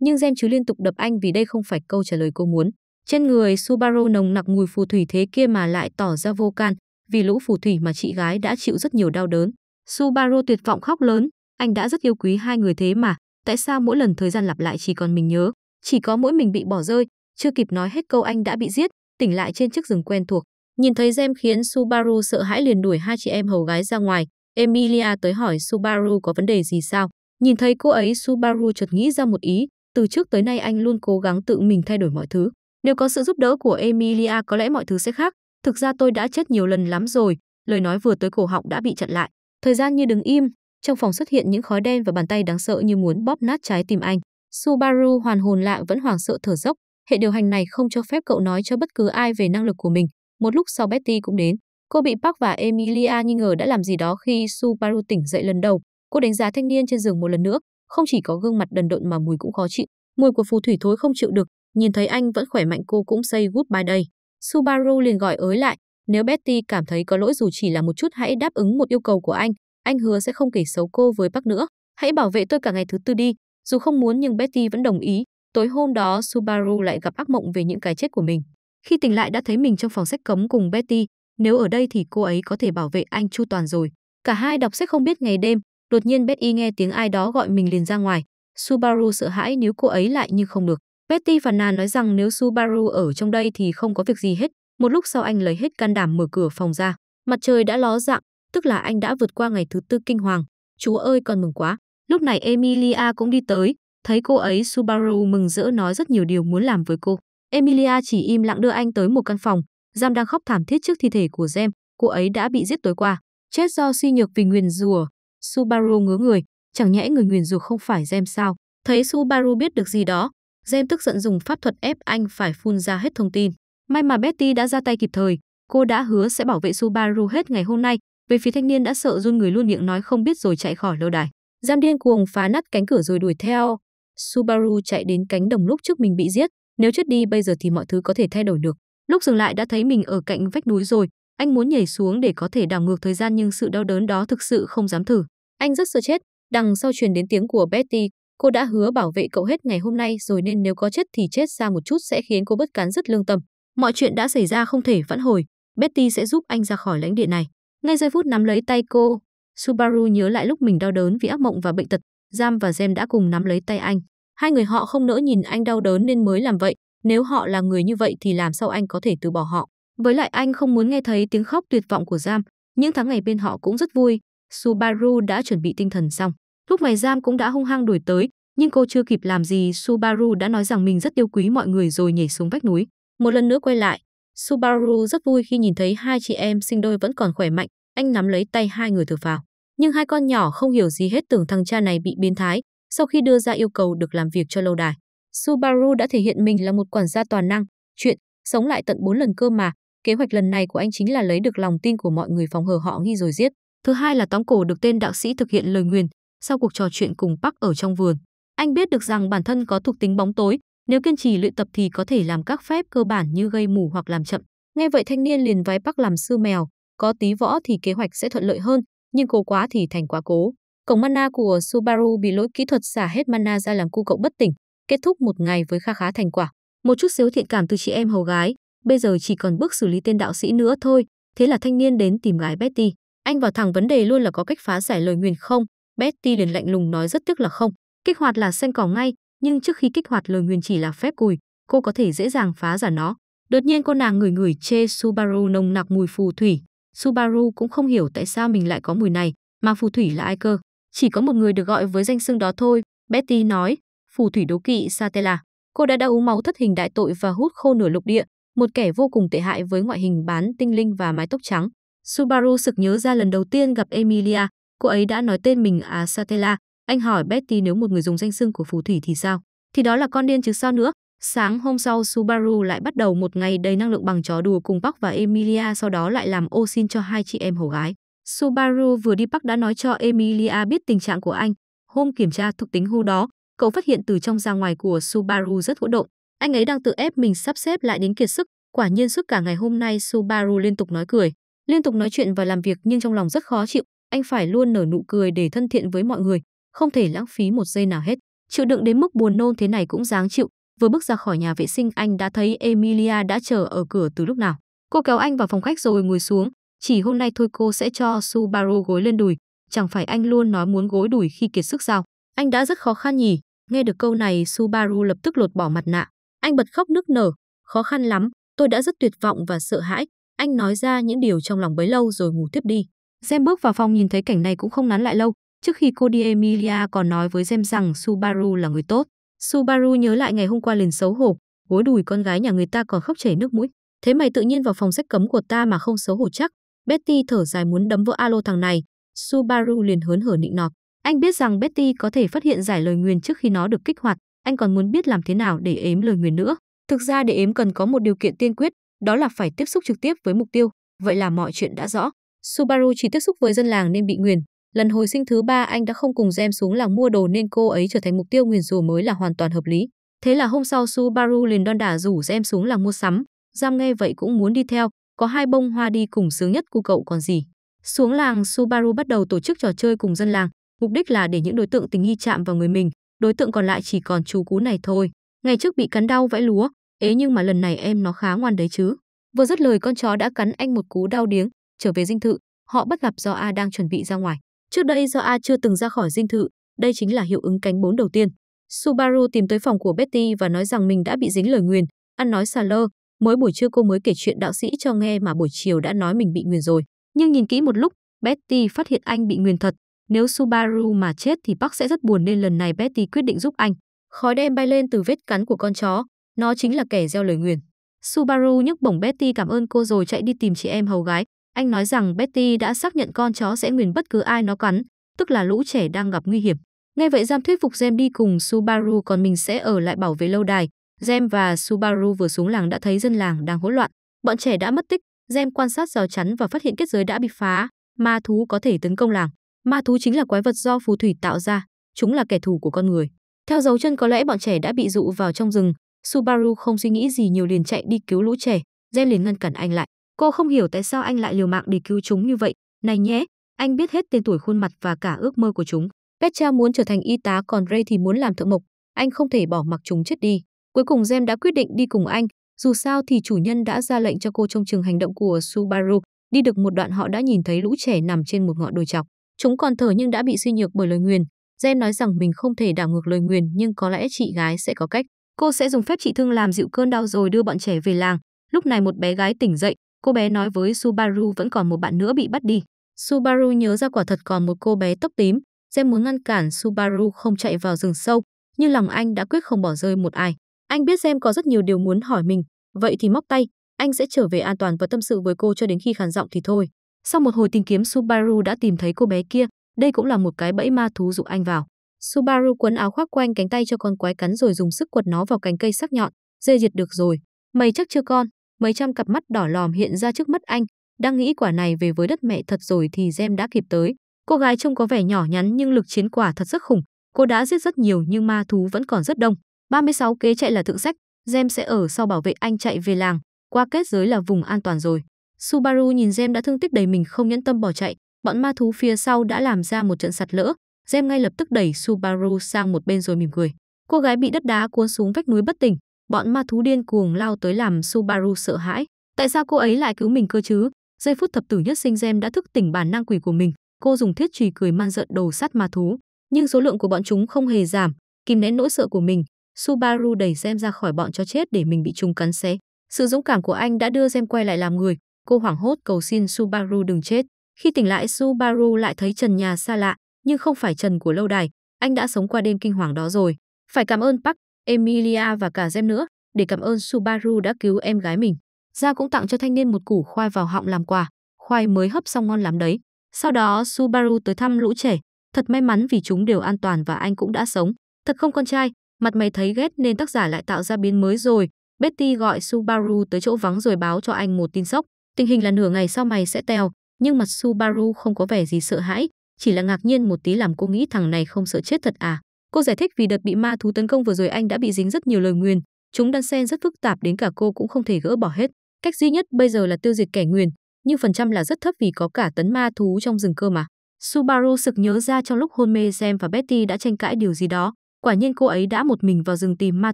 nhưng Gem chứ liên tục đập anh vì đây không phải câu trả lời cô muốn. Trên người Subaru nồng nặc mùi phù thủy thế kia mà lại tỏ ra vô can, vì lũ phù thủy mà chị gái đã chịu rất nhiều đau đớn. Subaru tuyệt vọng khóc lớn, anh đã rất yêu quý hai người thế mà, tại sao mỗi lần thời gian lặp lại chỉ còn mình nhớ, chỉ có mỗi mình bị bỏ rơi, chưa kịp nói hết câu anh đã bị giết, tỉnh lại trên chiếc rừng quen thuộc. Nhìn thấy Gem khiến Subaru sợ hãi liền đuổi hai chị em hầu gái ra ngoài. Emilia tới hỏi Subaru có vấn đề gì sao. Nhìn thấy cô ấy Subaru chợt nghĩ ra một ý, từ trước tới nay anh luôn cố gắng tự mình thay đổi mọi thứ. Nếu có sự giúp đỡ của Emilia có lẽ mọi thứ sẽ khác. Thực ra tôi đã chết nhiều lần lắm rồi, lời nói vừa tới cổ họng đã bị chặn lại. Thời gian như đứng im, trong phòng xuất hiện những khói đen và bàn tay đáng sợ như muốn bóp nát trái tim anh. Subaru hoàn hồn lại vẫn hoảng sợ thở dốc, Hệ điều hành này không cho phép cậu nói cho bất cứ ai về năng lực của mình. Một lúc sau Betty cũng đến. Cô bị Park và Emilia nghi ngờ đã làm gì đó khi Subaru tỉnh dậy lần đầu. Cô đánh giá thanh niên trên giường một lần nữa. Không chỉ có gương mặt đần độn mà mùi cũng khó chịu. Mùi của phù thủy thối không chịu được. Nhìn thấy anh vẫn khỏe mạnh cô cũng say goodbye đây. Subaru liền gọi ới lại. Nếu Betty cảm thấy có lỗi dù chỉ là một chút hãy đáp ứng một yêu cầu của anh. Anh hứa sẽ không kể xấu cô với Park nữa. Hãy bảo vệ tôi cả ngày thứ tư đi. Dù không muốn nhưng Betty vẫn đồng ý. Tối hôm đó, Subaru lại gặp ác mộng về những cái chết của mình. Khi tỉnh lại đã thấy mình trong phòng sách cấm cùng Betty, nếu ở đây thì cô ấy có thể bảo vệ anh Chu Toàn rồi. Cả hai đọc sách không biết ngày đêm, đột nhiên Betty nghe tiếng ai đó gọi mình liền ra ngoài. Subaru sợ hãi nếu cô ấy lại nhưng không được. Betty và Nà nói rằng nếu Subaru ở trong đây thì không có việc gì hết. Một lúc sau anh lấy hết can đảm mở cửa phòng ra. Mặt trời đã ló dạng, tức là anh đã vượt qua ngày thứ tư kinh hoàng. Chúa ơi, còn mừng quá. Lúc này Emilia cũng đi tới, Thấy cô ấy Subaru mừng rỡ nói rất nhiều điều muốn làm với cô. Emilia chỉ im lặng đưa anh tới một căn phòng. Jam đang khóc thảm thiết trước thi thể của Jem. Cô ấy đã bị giết tối qua. Chết do suy nhược vì nguyền rủa. Subaru ngứa người. Chẳng nhẽ người nguyền rủa không phải Jem sao? Thấy Subaru biết được gì đó. Jem tức giận dùng pháp thuật ép anh phải phun ra hết thông tin. May mà Betty đã ra tay kịp thời. Cô đã hứa sẽ bảo vệ Subaru hết ngày hôm nay. Về phía thanh niên đã sợ run người luôn miệng nói không biết rồi chạy khỏi lâu đài. Giam điên cuồng phá nát cánh cửa rồi đuổi theo, Subaru chạy đến cánh đồng lúc trước mình bị giết, nếu chết đi bây giờ thì mọi thứ có thể thay đổi được. Lúc dừng lại đã thấy mình ở cạnh vách núi rồi, anh muốn nhảy xuống để có thể đảo ngược thời gian nhưng sự đau đớn đó thực sự không dám thử. Anh rất sợ chết, đằng sau truyền đến tiếng của Betty, cô đã hứa bảo vệ cậu hết ngày hôm nay rồi nên nếu có chết thì chết ra một chút sẽ khiến cô bất cán rất lương tâm. Mọi chuyện đã xảy ra không thể vãn hồi, Betty sẽ giúp anh ra khỏi lãnh địa này. Ngay giây phút nắm lấy tay cô, Subaru nhớ lại lúc mình đau đớn vì ác mộng và bệnh tật, Jam và Gem đã cùng nắm lấy tay anh. Hai người họ không nỡ nhìn anh đau đớn nên mới làm vậy. Nếu họ là người như vậy thì làm sao anh có thể từ bỏ họ. Với lại anh không muốn nghe thấy tiếng khóc tuyệt vọng của Jam. Những tháng ngày bên họ cũng rất vui. Subaru đã chuẩn bị tinh thần xong. Lúc này Jam cũng đã hung hăng đuổi tới, nhưng cô chưa kịp làm gì Subaru đã nói rằng mình rất yêu quý mọi người rồi nhảy xuống vách núi. Một lần nữa quay lại, Subaru rất vui khi nhìn thấy hai chị em sinh đôi vẫn còn khỏe mạnh, anh nắm lấy tay hai người thở vào. Nhưng hai con nhỏ không hiểu gì hết tưởng thằng cha này bị biến thái sau khi đưa ra yêu cầu được làm việc cho lâu đài. Subaru đã thể hiện mình là một quản gia toàn năng, chuyện, sống lại tận 4 lần cơ mà. Kế hoạch lần này của anh chính là lấy được lòng tin của mọi người phòng hờ họ nghi rồi giết. Thứ hai là tóm cổ được tên đạo sĩ thực hiện lời nguyền sau cuộc trò chuyện cùng Park ở trong vườn. Anh biết được rằng bản thân có thuộc tính bóng tối, nếu kiên trì luyện tập thì có thể làm các phép cơ bản như gây mù hoặc làm chậm. Nghe vậy thanh niên liền vái Park làm sư mèo, có tí võ thì kế hoạch sẽ thuận lợi hơn, nhưng cố quá thì thành quá cố. Cổng mana của Subaru bị lỗi kỹ thuật xả hết mana ra làm cu cậu bất tỉnh, kết thúc một ngày với kha khá thành quả. Một chút xíu thiện cảm từ chị em hầu gái, bây giờ chỉ còn bước xử lý tên đạo sĩ nữa thôi, thế là thanh niên đến tìm gái Betty. Anh vào thẳng vấn đề luôn là có cách phá giải lời nguyền không? Betty liền lạnh lùng nói rất tiếc là không. Kích hoạt là sen cỏ ngay, nhưng trước khi kích hoạt lời nguyền chỉ là phép cùi, cô có thể dễ dàng phá giả nó. Đột nhiên cô nàng ngửi ngửi chê Subaru nồng nặc mùi phù thủy, Subaru cũng không hiểu tại sao mình lại có mùi này, mà phù thủy là ai cơ. Chỉ có một người được gọi với danh xưng đó thôi, Betty nói, phù thủy đố kỵ Satella. Cô đã đã uống máu thất hình đại tội và hút khô nửa lục địa, một kẻ vô cùng tệ hại với ngoại hình bán tinh linh và mái tóc trắng. Subaru sực nhớ ra lần đầu tiên gặp Emilia, cô ấy đã nói tên mình à Satella. Anh hỏi Betty nếu một người dùng danh xưng của phù thủy thì sao? Thì đó là con điên chứ sao nữa, Sáng hôm sau Subaru lại bắt đầu một ngày đầy năng lượng bằng chó đùa cùng Park và Emilia sau đó lại làm ô xin cho hai chị em hầu gái. Subaru vừa đi Park đã nói cho Emilia biết tình trạng của anh. Hôm kiểm tra thuộc tính hưu đó, cậu phát hiện từ trong ra ngoài của Subaru rất hỗn độn. Anh ấy đang tự ép mình sắp xếp lại đến kiệt sức. Quả nhiên suốt cả ngày hôm nay Subaru liên tục nói cười, liên tục nói chuyện và làm việc nhưng trong lòng rất khó chịu. Anh phải luôn nở nụ cười để thân thiện với mọi người, không thể lãng phí một giây nào hết. Chịu đựng đến mức buồn nôn thế này cũng dáng chịu, Vừa bước ra khỏi nhà vệ sinh anh đã thấy Emilia đã chờ ở cửa từ lúc nào. Cô kéo anh vào phòng khách rồi ngồi xuống. Chỉ hôm nay thôi cô sẽ cho Subaru gối lên đùi. Chẳng phải anh luôn nói muốn gối đùi khi kiệt sức sao. Anh đã rất khó khăn nhỉ. Nghe được câu này Subaru lập tức lột bỏ mặt nạ. Anh bật khóc nức nở. Khó khăn lắm. Tôi đã rất tuyệt vọng và sợ hãi. Anh nói ra những điều trong lòng bấy lâu rồi ngủ tiếp đi. Jem bước vào phòng nhìn thấy cảnh này cũng không nán lại lâu. Trước khi cô đi Emilia còn nói với Jem rằng Subaru là người tốt. Subaru nhớ lại ngày hôm qua liền xấu hổ, gối đùi con gái nhà người ta còn khóc chảy nước mũi. Thế mày tự nhiên vào phòng sách cấm của ta mà không xấu hổ chắc. Betty thở dài muốn đấm vỡ alo thằng này. Subaru liền hớn hở nịnh nọt. Anh biết rằng Betty có thể phát hiện giải lời nguyền trước khi nó được kích hoạt. Anh còn muốn biết làm thế nào để ếm lời nguyền nữa. Thực ra để ếm cần có một điều kiện tiên quyết, đó là phải tiếp xúc trực tiếp với mục tiêu. Vậy là mọi chuyện đã rõ. Subaru chỉ tiếp xúc với dân làng nên bị nguyền, Lần hồi sinh thứ ba anh đã không cùng Gem xuống làng mua đồ nên cô ấy trở thành mục tiêu nguyền rủa mới là hoàn toàn hợp lý. Thế là hôm sau Subaru liền đon đả rủ Gem xuống làng mua sắm, Giam nghe vậy cũng muốn đi theo, có hai bông hoa đi cùng sướng nhất của cậu còn gì. Xuống làng Subaru bắt đầu tổ chức trò chơi cùng dân làng, mục đích là để những đối tượng tình nghi chạm vào người mình, đối tượng còn lại chỉ còn chú cú này thôi. Ngày trước bị cắn đau vãi lúa, ế nhưng mà lần này em nó khá ngoan đấy chứ. Vừa dứt lời con chó đã cắn anh một cú đau điếng, trở về dinh thự, họ bắt gặp do A đang chuẩn bị ra ngoài. Trước đây do A chưa từng ra khỏi dinh thự, đây chính là hiệu ứng cánh bốn đầu tiên. Subaru tìm tới phòng của Betty và nói rằng mình đã bị dính lời nguyền, ăn nói xà lơ. Mới buổi trưa cô mới kể chuyện đạo sĩ cho nghe mà buổi chiều đã nói mình bị nguyền rồi. Nhưng nhìn kỹ một lúc, Betty phát hiện anh bị nguyền thật. Nếu Subaru mà chết thì Park sẽ rất buồn nên lần này Betty quyết định giúp anh. Khói đen bay lên từ vết cắn của con chó. Nó chính là kẻ gieo lời nguyền. Subaru nhấc bổng Betty cảm ơn cô rồi chạy đi tìm chị em hầu gái. Anh nói rằng Betty đã xác nhận con chó sẽ nguyền bất cứ ai nó cắn, tức là lũ trẻ đang gặp nguy hiểm. Nghe vậy Jam thuyết phục Jem đi cùng Subaru còn mình sẽ ở lại bảo vệ lâu đài. Jem và Subaru vừa xuống làng đã thấy dân làng đang hỗn loạn. Bọn trẻ đã mất tích, Jem quan sát rào chắn và phát hiện kết giới đã bị phá. Ma thú có thể tấn công làng. Ma thú chính là quái vật do phù thủy tạo ra. Chúng là kẻ thù của con người. Theo dấu chân có lẽ bọn trẻ đã bị dụ vào trong rừng. Subaru không suy nghĩ gì nhiều liền chạy đi cứu lũ trẻ. Jem liền ngăn cản anh lại. Cô không hiểu tại sao anh lại liều mạng để cứu chúng như vậy. Này nhé, anh biết hết tên tuổi khuôn mặt và cả ước mơ của chúng. Petra muốn trở thành y tá còn Ray thì muốn làm thợ mộc. Anh không thể bỏ mặc chúng chết đi. Cuối cùng Gem đã quyết định đi cùng anh. Dù sao thì chủ nhân đã ra lệnh cho cô trong trường hành động của Subaru. Đi được một đoạn họ đã nhìn thấy lũ trẻ nằm trên một ngọn đồi chọc. Chúng còn thở nhưng đã bị suy nhược bởi lời nguyền. Gem nói rằng mình không thể đảo ngược lời nguyền nhưng có lẽ chị gái sẽ có cách. Cô sẽ dùng phép trị thương làm dịu cơn đau rồi đưa bọn trẻ về làng. Lúc này một bé gái tỉnh dậy, Cô bé nói với Subaru vẫn còn một bạn nữa bị bắt đi. Subaru nhớ ra quả thật còn một cô bé tóc tím, Jem muốn ngăn cản Subaru không chạy vào rừng sâu, nhưng lòng anh đã quyết không bỏ rơi một ai. Anh biết Jem có rất nhiều điều muốn hỏi mình, vậy thì móc tay, anh sẽ trở về an toàn và tâm sự với cô cho đến khi khàn giọng thì thôi. Sau một hồi tìm kiếm Subaru đã tìm thấy cô bé kia, đây cũng là một cái bẫy ma thú dụ anh vào. Subaru quấn áo khoác quanh cánh tay cho con quái cắn rồi dùng sức quật nó vào cành cây sắc nhọn, dê diệt được rồi. Mày chắc chưa con? mấy trăm cặp mắt đỏ lòm hiện ra trước mắt anh, đang nghĩ quả này về với đất mẹ thật rồi thì Gem đã kịp tới. Cô gái trông có vẻ nhỏ nhắn nhưng lực chiến quả thật rất khủng, cô đã giết rất nhiều nhưng ma thú vẫn còn rất đông. 36 kế chạy là thượng sách, Gem sẽ ở sau bảo vệ anh chạy về làng, qua kết giới là vùng an toàn rồi. Subaru nhìn Gem đã thương tích đầy mình không nhẫn tâm bỏ chạy, bọn ma thú phía sau đã làm ra một trận sạt lỡ. Gem ngay lập tức đẩy Subaru sang một bên rồi mỉm cười. Cô gái bị đất đá cuốn xuống vách núi bất tỉnh, bọn ma thú điên cuồng lao tới làm Subaru sợ hãi. Tại sao cô ấy lại cứu mình cơ chứ? Giây phút thập tử nhất sinh gem đã thức tỉnh bản năng quỷ của mình, cô dùng thiết chùy cười man giận đầu sắt ma thú, nhưng số lượng của bọn chúng không hề giảm, kìm nén nỗi sợ của mình, Subaru đẩy gem ra khỏi bọn cho chết để mình bị chúng cắn xé. Sự dũng cảm của anh đã đưa gem quay lại làm người, cô hoảng hốt cầu xin Subaru đừng chết. Khi tỉnh lại Subaru lại thấy trần nhà xa lạ, nhưng không phải trần của lâu đài, anh đã sống qua đêm kinh hoàng đó rồi. Phải cảm ơn Park Emilia và cả Gem nữa để cảm ơn Subaru đã cứu em gái mình. Gia cũng tặng cho thanh niên một củ khoai vào họng làm quà, khoai mới hấp xong ngon lắm đấy. Sau đó Subaru tới thăm lũ trẻ, thật may mắn vì chúng đều an toàn và anh cũng đã sống. Thật không con trai, mặt mày thấy ghét nên tác giả lại tạo ra biến mới rồi. Betty gọi Subaru tới chỗ vắng rồi báo cho anh một tin sốc. Tình hình là nửa ngày sau mày sẽ tèo, nhưng mặt Subaru không có vẻ gì sợ hãi, chỉ là ngạc nhiên một tí làm cô nghĩ thằng này không sợ chết thật à. Cô giải thích vì đợt bị ma thú tấn công vừa rồi anh đã bị dính rất nhiều lời nguyền, chúng đan xen rất phức tạp đến cả cô cũng không thể gỡ bỏ hết. Cách duy nhất bây giờ là tiêu diệt kẻ nguyền, nhưng phần trăm là rất thấp vì có cả tấn ma thú trong rừng cơ mà. Subaru sực nhớ ra trong lúc hôn mê Sam và Betty đã tranh cãi điều gì đó. Quả nhiên cô ấy đã một mình vào rừng tìm ma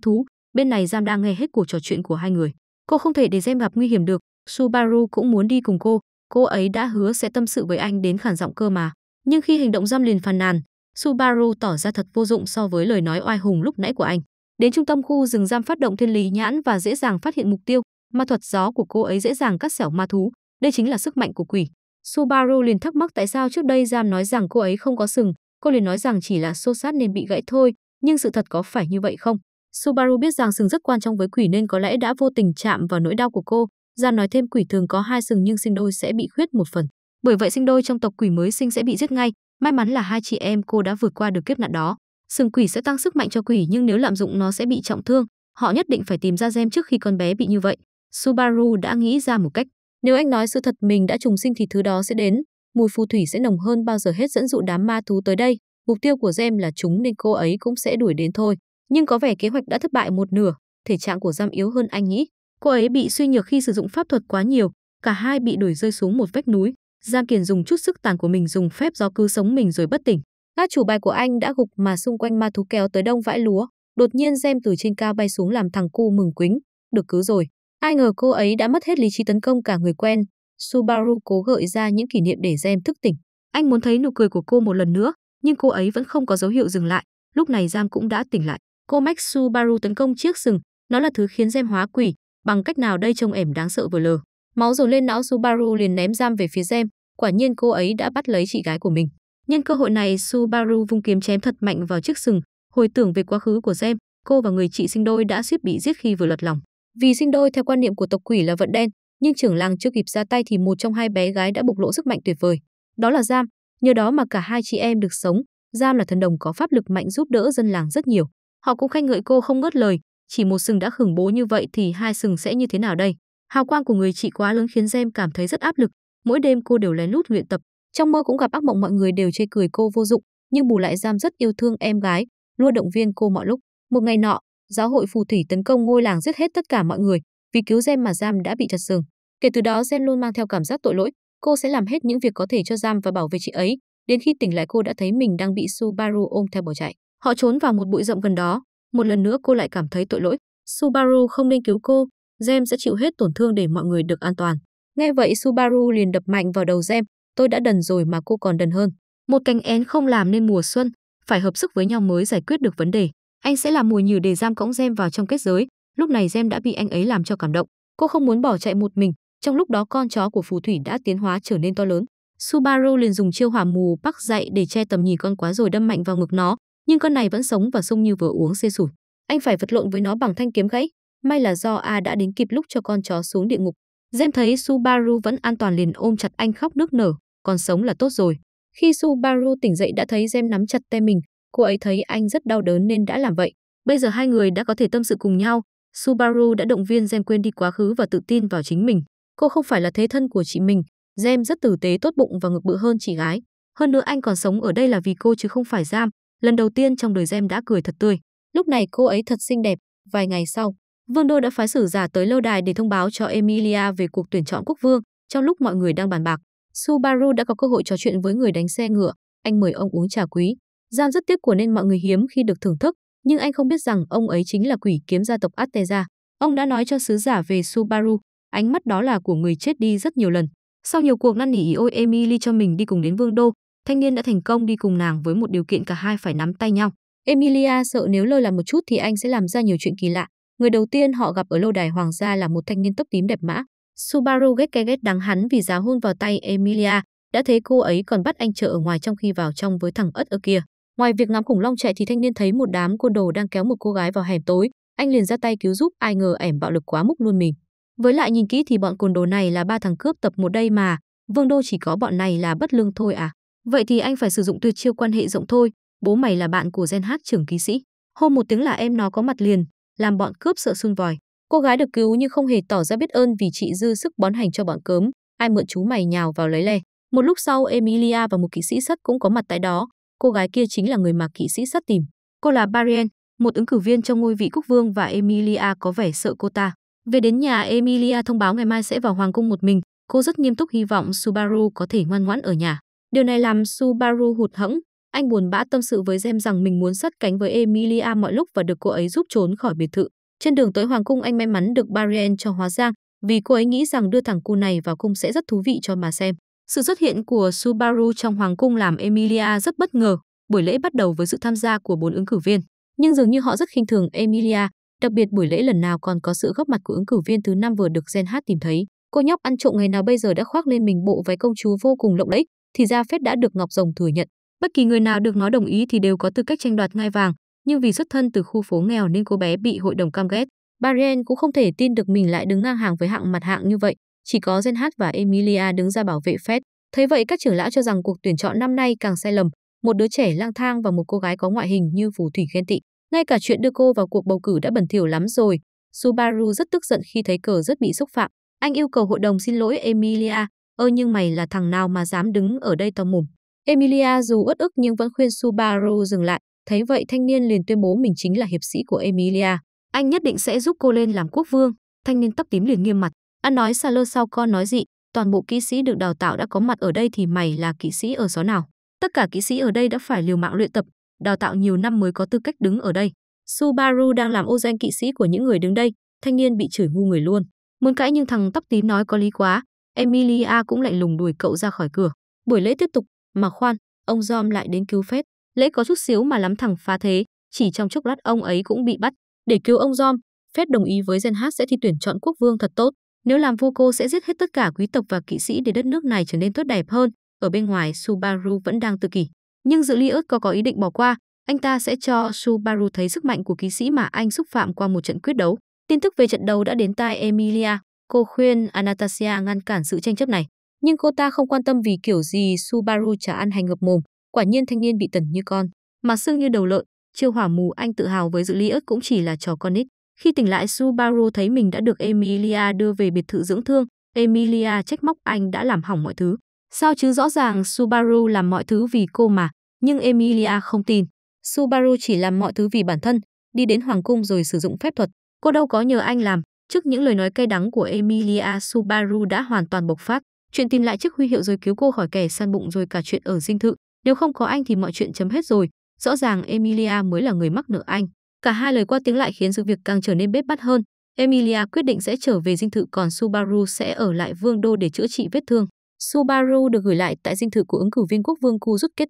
thú, bên này Sam đang nghe hết cuộc trò chuyện của hai người. Cô không thể để Sam gặp nguy hiểm được, Subaru cũng muốn đi cùng cô, cô ấy đã hứa sẽ tâm sự với anh đến khản giọng cơ mà. Nhưng khi hành động Sam liền phàn nàn, Subaru tỏ ra thật vô dụng so với lời nói oai hùng lúc nãy của anh. Đến trung tâm khu rừng giam phát động thiên lý nhãn và dễ dàng phát hiện mục tiêu, ma thuật gió của cô ấy dễ dàng cắt xẻo ma thú, đây chính là sức mạnh của quỷ. Subaru liền thắc mắc tại sao trước đây giam nói rằng cô ấy không có sừng, cô liền nói rằng chỉ là xô sát nên bị gãy thôi, nhưng sự thật có phải như vậy không? Subaru biết rằng sừng rất quan trọng với quỷ nên có lẽ đã vô tình chạm vào nỗi đau của cô. Gian nói thêm quỷ thường có hai sừng nhưng sinh đôi sẽ bị khuyết một phần. Bởi vậy sinh đôi trong tộc quỷ mới sinh sẽ bị giết ngay, May mắn là hai chị em cô đã vượt qua được kiếp nạn đó. Sừng quỷ sẽ tăng sức mạnh cho quỷ nhưng nếu lạm dụng nó sẽ bị trọng thương, họ nhất định phải tìm ra gem trước khi con bé bị như vậy. Subaru đã nghĩ ra một cách. Nếu anh nói sự thật mình đã trùng sinh thì thứ đó sẽ đến. Mùi phù thủy sẽ nồng hơn bao giờ hết dẫn dụ đám ma thú tới đây. Mục tiêu của gem là chúng nên cô ấy cũng sẽ đuổi đến thôi. Nhưng có vẻ kế hoạch đã thất bại một nửa, thể trạng của giam yếu hơn anh nghĩ. Cô ấy bị suy nhược khi sử dụng pháp thuật quá nhiều, cả hai bị đuổi rơi xuống một vách núi. Giang Kiền dùng chút sức tàn của mình dùng phép gió cứu sống mình rồi bất tỉnh. Các chủ bài của anh đã gục mà xung quanh ma thú kéo tới đông vãi lúa, đột nhiên gem từ trên cao bay xuống làm thằng cu mừng quính, được cứu rồi. Ai ngờ cô ấy đã mất hết lý trí tấn công cả người quen. Subaru cố gợi ra những kỷ niệm để gem thức tỉnh. Anh muốn thấy nụ cười của cô một lần nữa, nhưng cô ấy vẫn không có dấu hiệu dừng lại. Lúc này Giang cũng đã tỉnh lại. Cô Max Subaru tấn công chiếc sừng, nó là thứ khiến gem hóa quỷ, bằng cách nào đây trông ẻm đáng sợ vừa lờ. Máu dồn lên não Subaru liền ném giam về phía Gem, quả nhiên cô ấy đã bắt lấy chị gái của mình. Nhân cơ hội này, Subaru vung kiếm chém thật mạnh vào chiếc sừng, hồi tưởng về quá khứ của Gem, cô và người chị sinh đôi đã suýt bị giết khi vừa lật lòng. Vì sinh đôi theo quan niệm của tộc quỷ là vận đen, nhưng trưởng làng chưa kịp ra tay thì một trong hai bé gái đã bộc lộ sức mạnh tuyệt vời. Đó là Giam, nhờ đó mà cả hai chị em được sống, Giam là thần đồng có pháp lực mạnh giúp đỡ dân làng rất nhiều. Họ cũng khen ngợi cô không ngớt lời, chỉ một sừng đã khủng bố như vậy thì hai sừng sẽ như thế nào đây? Hào quang của người chị quá lớn khiến Gem cảm thấy rất áp lực, mỗi đêm cô đều lén lút luyện tập, trong mơ cũng gặp ác mộng mọi người đều chê cười cô vô dụng, nhưng bù lại Giam rất yêu thương em gái, luôn động viên cô mọi lúc. Một ngày nọ, giáo hội phù thủy tấn công ngôi làng giết hết tất cả mọi người, vì cứu Gem mà Giam đã bị chặt sừng. Kể từ đó Gen luôn mang theo cảm giác tội lỗi, cô sẽ làm hết những việc có thể cho Giam và bảo vệ chị ấy, đến khi tỉnh lại cô đã thấy mình đang bị Subaru ôm theo bỏ chạy. Họ trốn vào một bụi rậm gần đó, một lần nữa cô lại cảm thấy tội lỗi. Subaru không nên cứu cô, Gem sẽ chịu hết tổn thương để mọi người được an toàn. Nghe vậy Subaru liền đập mạnh vào đầu Gem, tôi đã đần rồi mà cô còn đần hơn. Một cánh én không làm nên mùa xuân, phải hợp sức với nhau mới giải quyết được vấn đề. Anh sẽ làm mùi nhử để giam cõng Gem vào trong kết giới, lúc này Gem đã bị anh ấy làm cho cảm động. Cô không muốn bỏ chạy một mình, trong lúc đó con chó của phù thủy đã tiến hóa trở nên to lớn. Subaru liền dùng chiêu hỏa mù bắc dậy để che tầm nhìn con quá rồi đâm mạnh vào ngực nó, nhưng con này vẫn sống và sung như vừa uống xê sủi. Anh phải vật lộn với nó bằng thanh kiếm gãy, May là do A đã đến kịp lúc cho con chó xuống địa ngục. Jem thấy Subaru vẫn an toàn liền ôm chặt anh khóc nức nở, còn sống là tốt rồi. Khi Subaru tỉnh dậy đã thấy Jem nắm chặt tay mình, cô ấy thấy anh rất đau đớn nên đã làm vậy. Bây giờ hai người đã có thể tâm sự cùng nhau, Subaru đã động viên Jem quên đi quá khứ và tự tin vào chính mình. Cô không phải là thế thân của chị mình, Jem rất tử tế tốt bụng và ngực bự hơn chị gái. Hơn nữa anh còn sống ở đây là vì cô chứ không phải giam. Lần đầu tiên trong đời Jem đã cười thật tươi. Lúc này cô ấy thật xinh đẹp. Vài ngày sau, Vương Đô đã phái sử giả tới lâu đài để thông báo cho Emilia về cuộc tuyển chọn quốc vương. Trong lúc mọi người đang bàn bạc, Subaru đã có cơ hội trò chuyện với người đánh xe ngựa. Anh mời ông uống trà quý. Giam rất tiếc của nên mọi người hiếm khi được thưởng thức, nhưng anh không biết rằng ông ấy chính là quỷ kiếm gia tộc Arteza. Ông đã nói cho sứ giả về Subaru, ánh mắt đó là của người chết đi rất nhiều lần. Sau nhiều cuộc năn nỉ ôi Emily cho mình đi cùng đến Vương Đô, thanh niên đã thành công đi cùng nàng với một điều kiện cả hai phải nắm tay nhau. Emilia sợ nếu lơ là một chút thì anh sẽ làm ra nhiều chuyện kỳ lạ. Người đầu tiên họ gặp ở lâu đài hoàng gia là một thanh niên tóc tím đẹp mã. Subaru ghét ghét đắng hắn vì giá hôn vào tay Emilia, đã thấy cô ấy còn bắt anh chờ ở ngoài trong khi vào trong với thằng ất ở kia. Ngoài việc ngắm khủng long chạy thì thanh niên thấy một đám côn đồ đang kéo một cô gái vào hẻm tối, anh liền ra tay cứu giúp ai ngờ ẻm bạo lực quá mức luôn mình. Với lại nhìn kỹ thì bọn côn đồ này là ba thằng cướp tập một đây mà, Vương Đô chỉ có bọn này là bất lương thôi à. Vậy thì anh phải sử dụng tuyệt chiêu quan hệ rộng thôi, bố mày là bạn của Gen Hát trưởng ký sĩ. Hôm một tiếng là em nó có mặt liền, làm bọn cướp sợ sưng vòi. Cô gái được cứu nhưng không hề tỏ ra biết ơn vì chị dư sức bón hành cho bọn cớm, ai mượn chú mày nhào vào lấy lè. Một lúc sau Emilia và một kỵ sĩ sắt cũng có mặt tại đó, cô gái kia chính là người mà kỵ sĩ sắt tìm. Cô là Barien, một ứng cử viên trong ngôi vị quốc vương và Emilia có vẻ sợ cô ta. Về đến nhà, Emilia thông báo ngày mai sẽ vào hoàng cung một mình. Cô rất nghiêm túc hy vọng Subaru có thể ngoan ngoãn ở nhà. Điều này làm Subaru hụt hẫng, anh buồn bã tâm sự với Gem rằng mình muốn sát cánh với Emilia mọi lúc và được cô ấy giúp trốn khỏi biệt thự. Trên đường tới Hoàng Cung anh may mắn được Barien cho hóa giang, vì cô ấy nghĩ rằng đưa thằng cu này vào cung sẽ rất thú vị cho mà xem. Sự xuất hiện của Subaru trong Hoàng Cung làm Emilia rất bất ngờ. Buổi lễ bắt đầu với sự tham gia của bốn ứng cử viên, nhưng dường như họ rất khinh thường Emilia, đặc biệt buổi lễ lần nào còn có sự góp mặt của ứng cử viên thứ năm vừa được Gen Hát tìm thấy. Cô nhóc ăn trộm ngày nào bây giờ đã khoác lên mình bộ váy công chúa vô cùng lộng lẫy, thì ra phép đã được Ngọc Rồng thừa nhận. Bất kỳ người nào được nó đồng ý thì đều có tư cách tranh đoạt ngai vàng, nhưng vì xuất thân từ khu phố nghèo nên cô bé bị hội đồng cam ghét. Barien cũng không thể tin được mình lại đứng ngang hàng với hạng mặt hạng như vậy, chỉ có Genhat và Emilia đứng ra bảo vệ phép. Thế vậy các trưởng lão cho rằng cuộc tuyển chọn năm nay càng sai lầm, một đứa trẻ lang thang và một cô gái có ngoại hình như phù thủy ghen tị. Ngay cả chuyện đưa cô vào cuộc bầu cử đã bẩn thỉu lắm rồi. Subaru rất tức giận khi thấy cờ rất bị xúc phạm. Anh yêu cầu hội đồng xin lỗi Emilia. Ơ nhưng mày là thằng nào mà dám đứng ở đây to mồm. Emilia dù uất ức nhưng vẫn khuyên Subaru dừng lại, thấy vậy thanh niên liền tuyên bố mình chính là hiệp sĩ của Emilia. Anh nhất định sẽ giúp cô lên làm quốc vương, thanh niên tóc tím liền nghiêm mặt. Anh nói xa lơ sau con nói dị, toàn bộ kỹ sĩ được đào tạo đã có mặt ở đây thì mày là kỹ sĩ ở gió nào. Tất cả kỹ sĩ ở đây đã phải liều mạng luyện tập, đào tạo nhiều năm mới có tư cách đứng ở đây. Subaru đang làm ô danh kỵ sĩ của những người đứng đây, thanh niên bị chửi ngu người luôn. Muốn cãi nhưng thằng tóc tím nói có lý quá, Emilia cũng lạnh lùng đuổi cậu ra khỏi cửa. Buổi lễ tiếp tục, mà khoan, ông Dom lại đến cứu phết. Lễ có chút xíu mà lắm thẳng phá thế, chỉ trong chốc lát ông ấy cũng bị bắt. Để cứu ông Dom, phết đồng ý với Genhat sẽ thi tuyển chọn quốc vương thật tốt. Nếu làm vua cô sẽ giết hết tất cả quý tộc và kỵ sĩ để đất nước này trở nên tốt đẹp hơn. Ở bên ngoài, Subaru vẫn đang tự kỷ. Nhưng dự Liot có có ý định bỏ qua, anh ta sẽ cho Subaru thấy sức mạnh của kỵ sĩ mà anh xúc phạm qua một trận quyết đấu. Tin tức về trận đấu đã đến tai Emilia. Cô khuyên Anastasia ngăn cản sự tranh chấp này. Nhưng cô ta không quan tâm vì kiểu gì Subaru chả ăn hành ngập mồm, quả nhiên thanh niên bị tần như con, mà xương như đầu lợn, chiêu hỏa mù anh tự hào với dự lý ớt cũng chỉ là trò con nít. Khi tỉnh lại Subaru thấy mình đã được Emilia đưa về biệt thự dưỡng thương, Emilia trách móc anh đã làm hỏng mọi thứ. Sao chứ rõ ràng Subaru làm mọi thứ vì cô mà, nhưng Emilia không tin. Subaru chỉ làm mọi thứ vì bản thân, đi đến hoàng cung rồi sử dụng phép thuật. Cô đâu có nhờ anh làm, trước những lời nói cay đắng của Emilia Subaru đã hoàn toàn bộc phát. Chuyện tìm lại chiếc huy hiệu rồi cứu cô khỏi kẻ săn bụng rồi cả chuyện ở dinh thự, nếu không có anh thì mọi chuyện chấm hết rồi, rõ ràng Emilia mới là người mắc nợ anh. Cả hai lời qua tiếng lại khiến sự việc càng trở nên bết bát hơn. Emilia quyết định sẽ trở về dinh thự còn Subaru sẽ ở lại Vương đô để chữa trị vết thương. Subaru được gửi lại tại dinh thự của ứng cử viên quốc vương Cu Rút Kết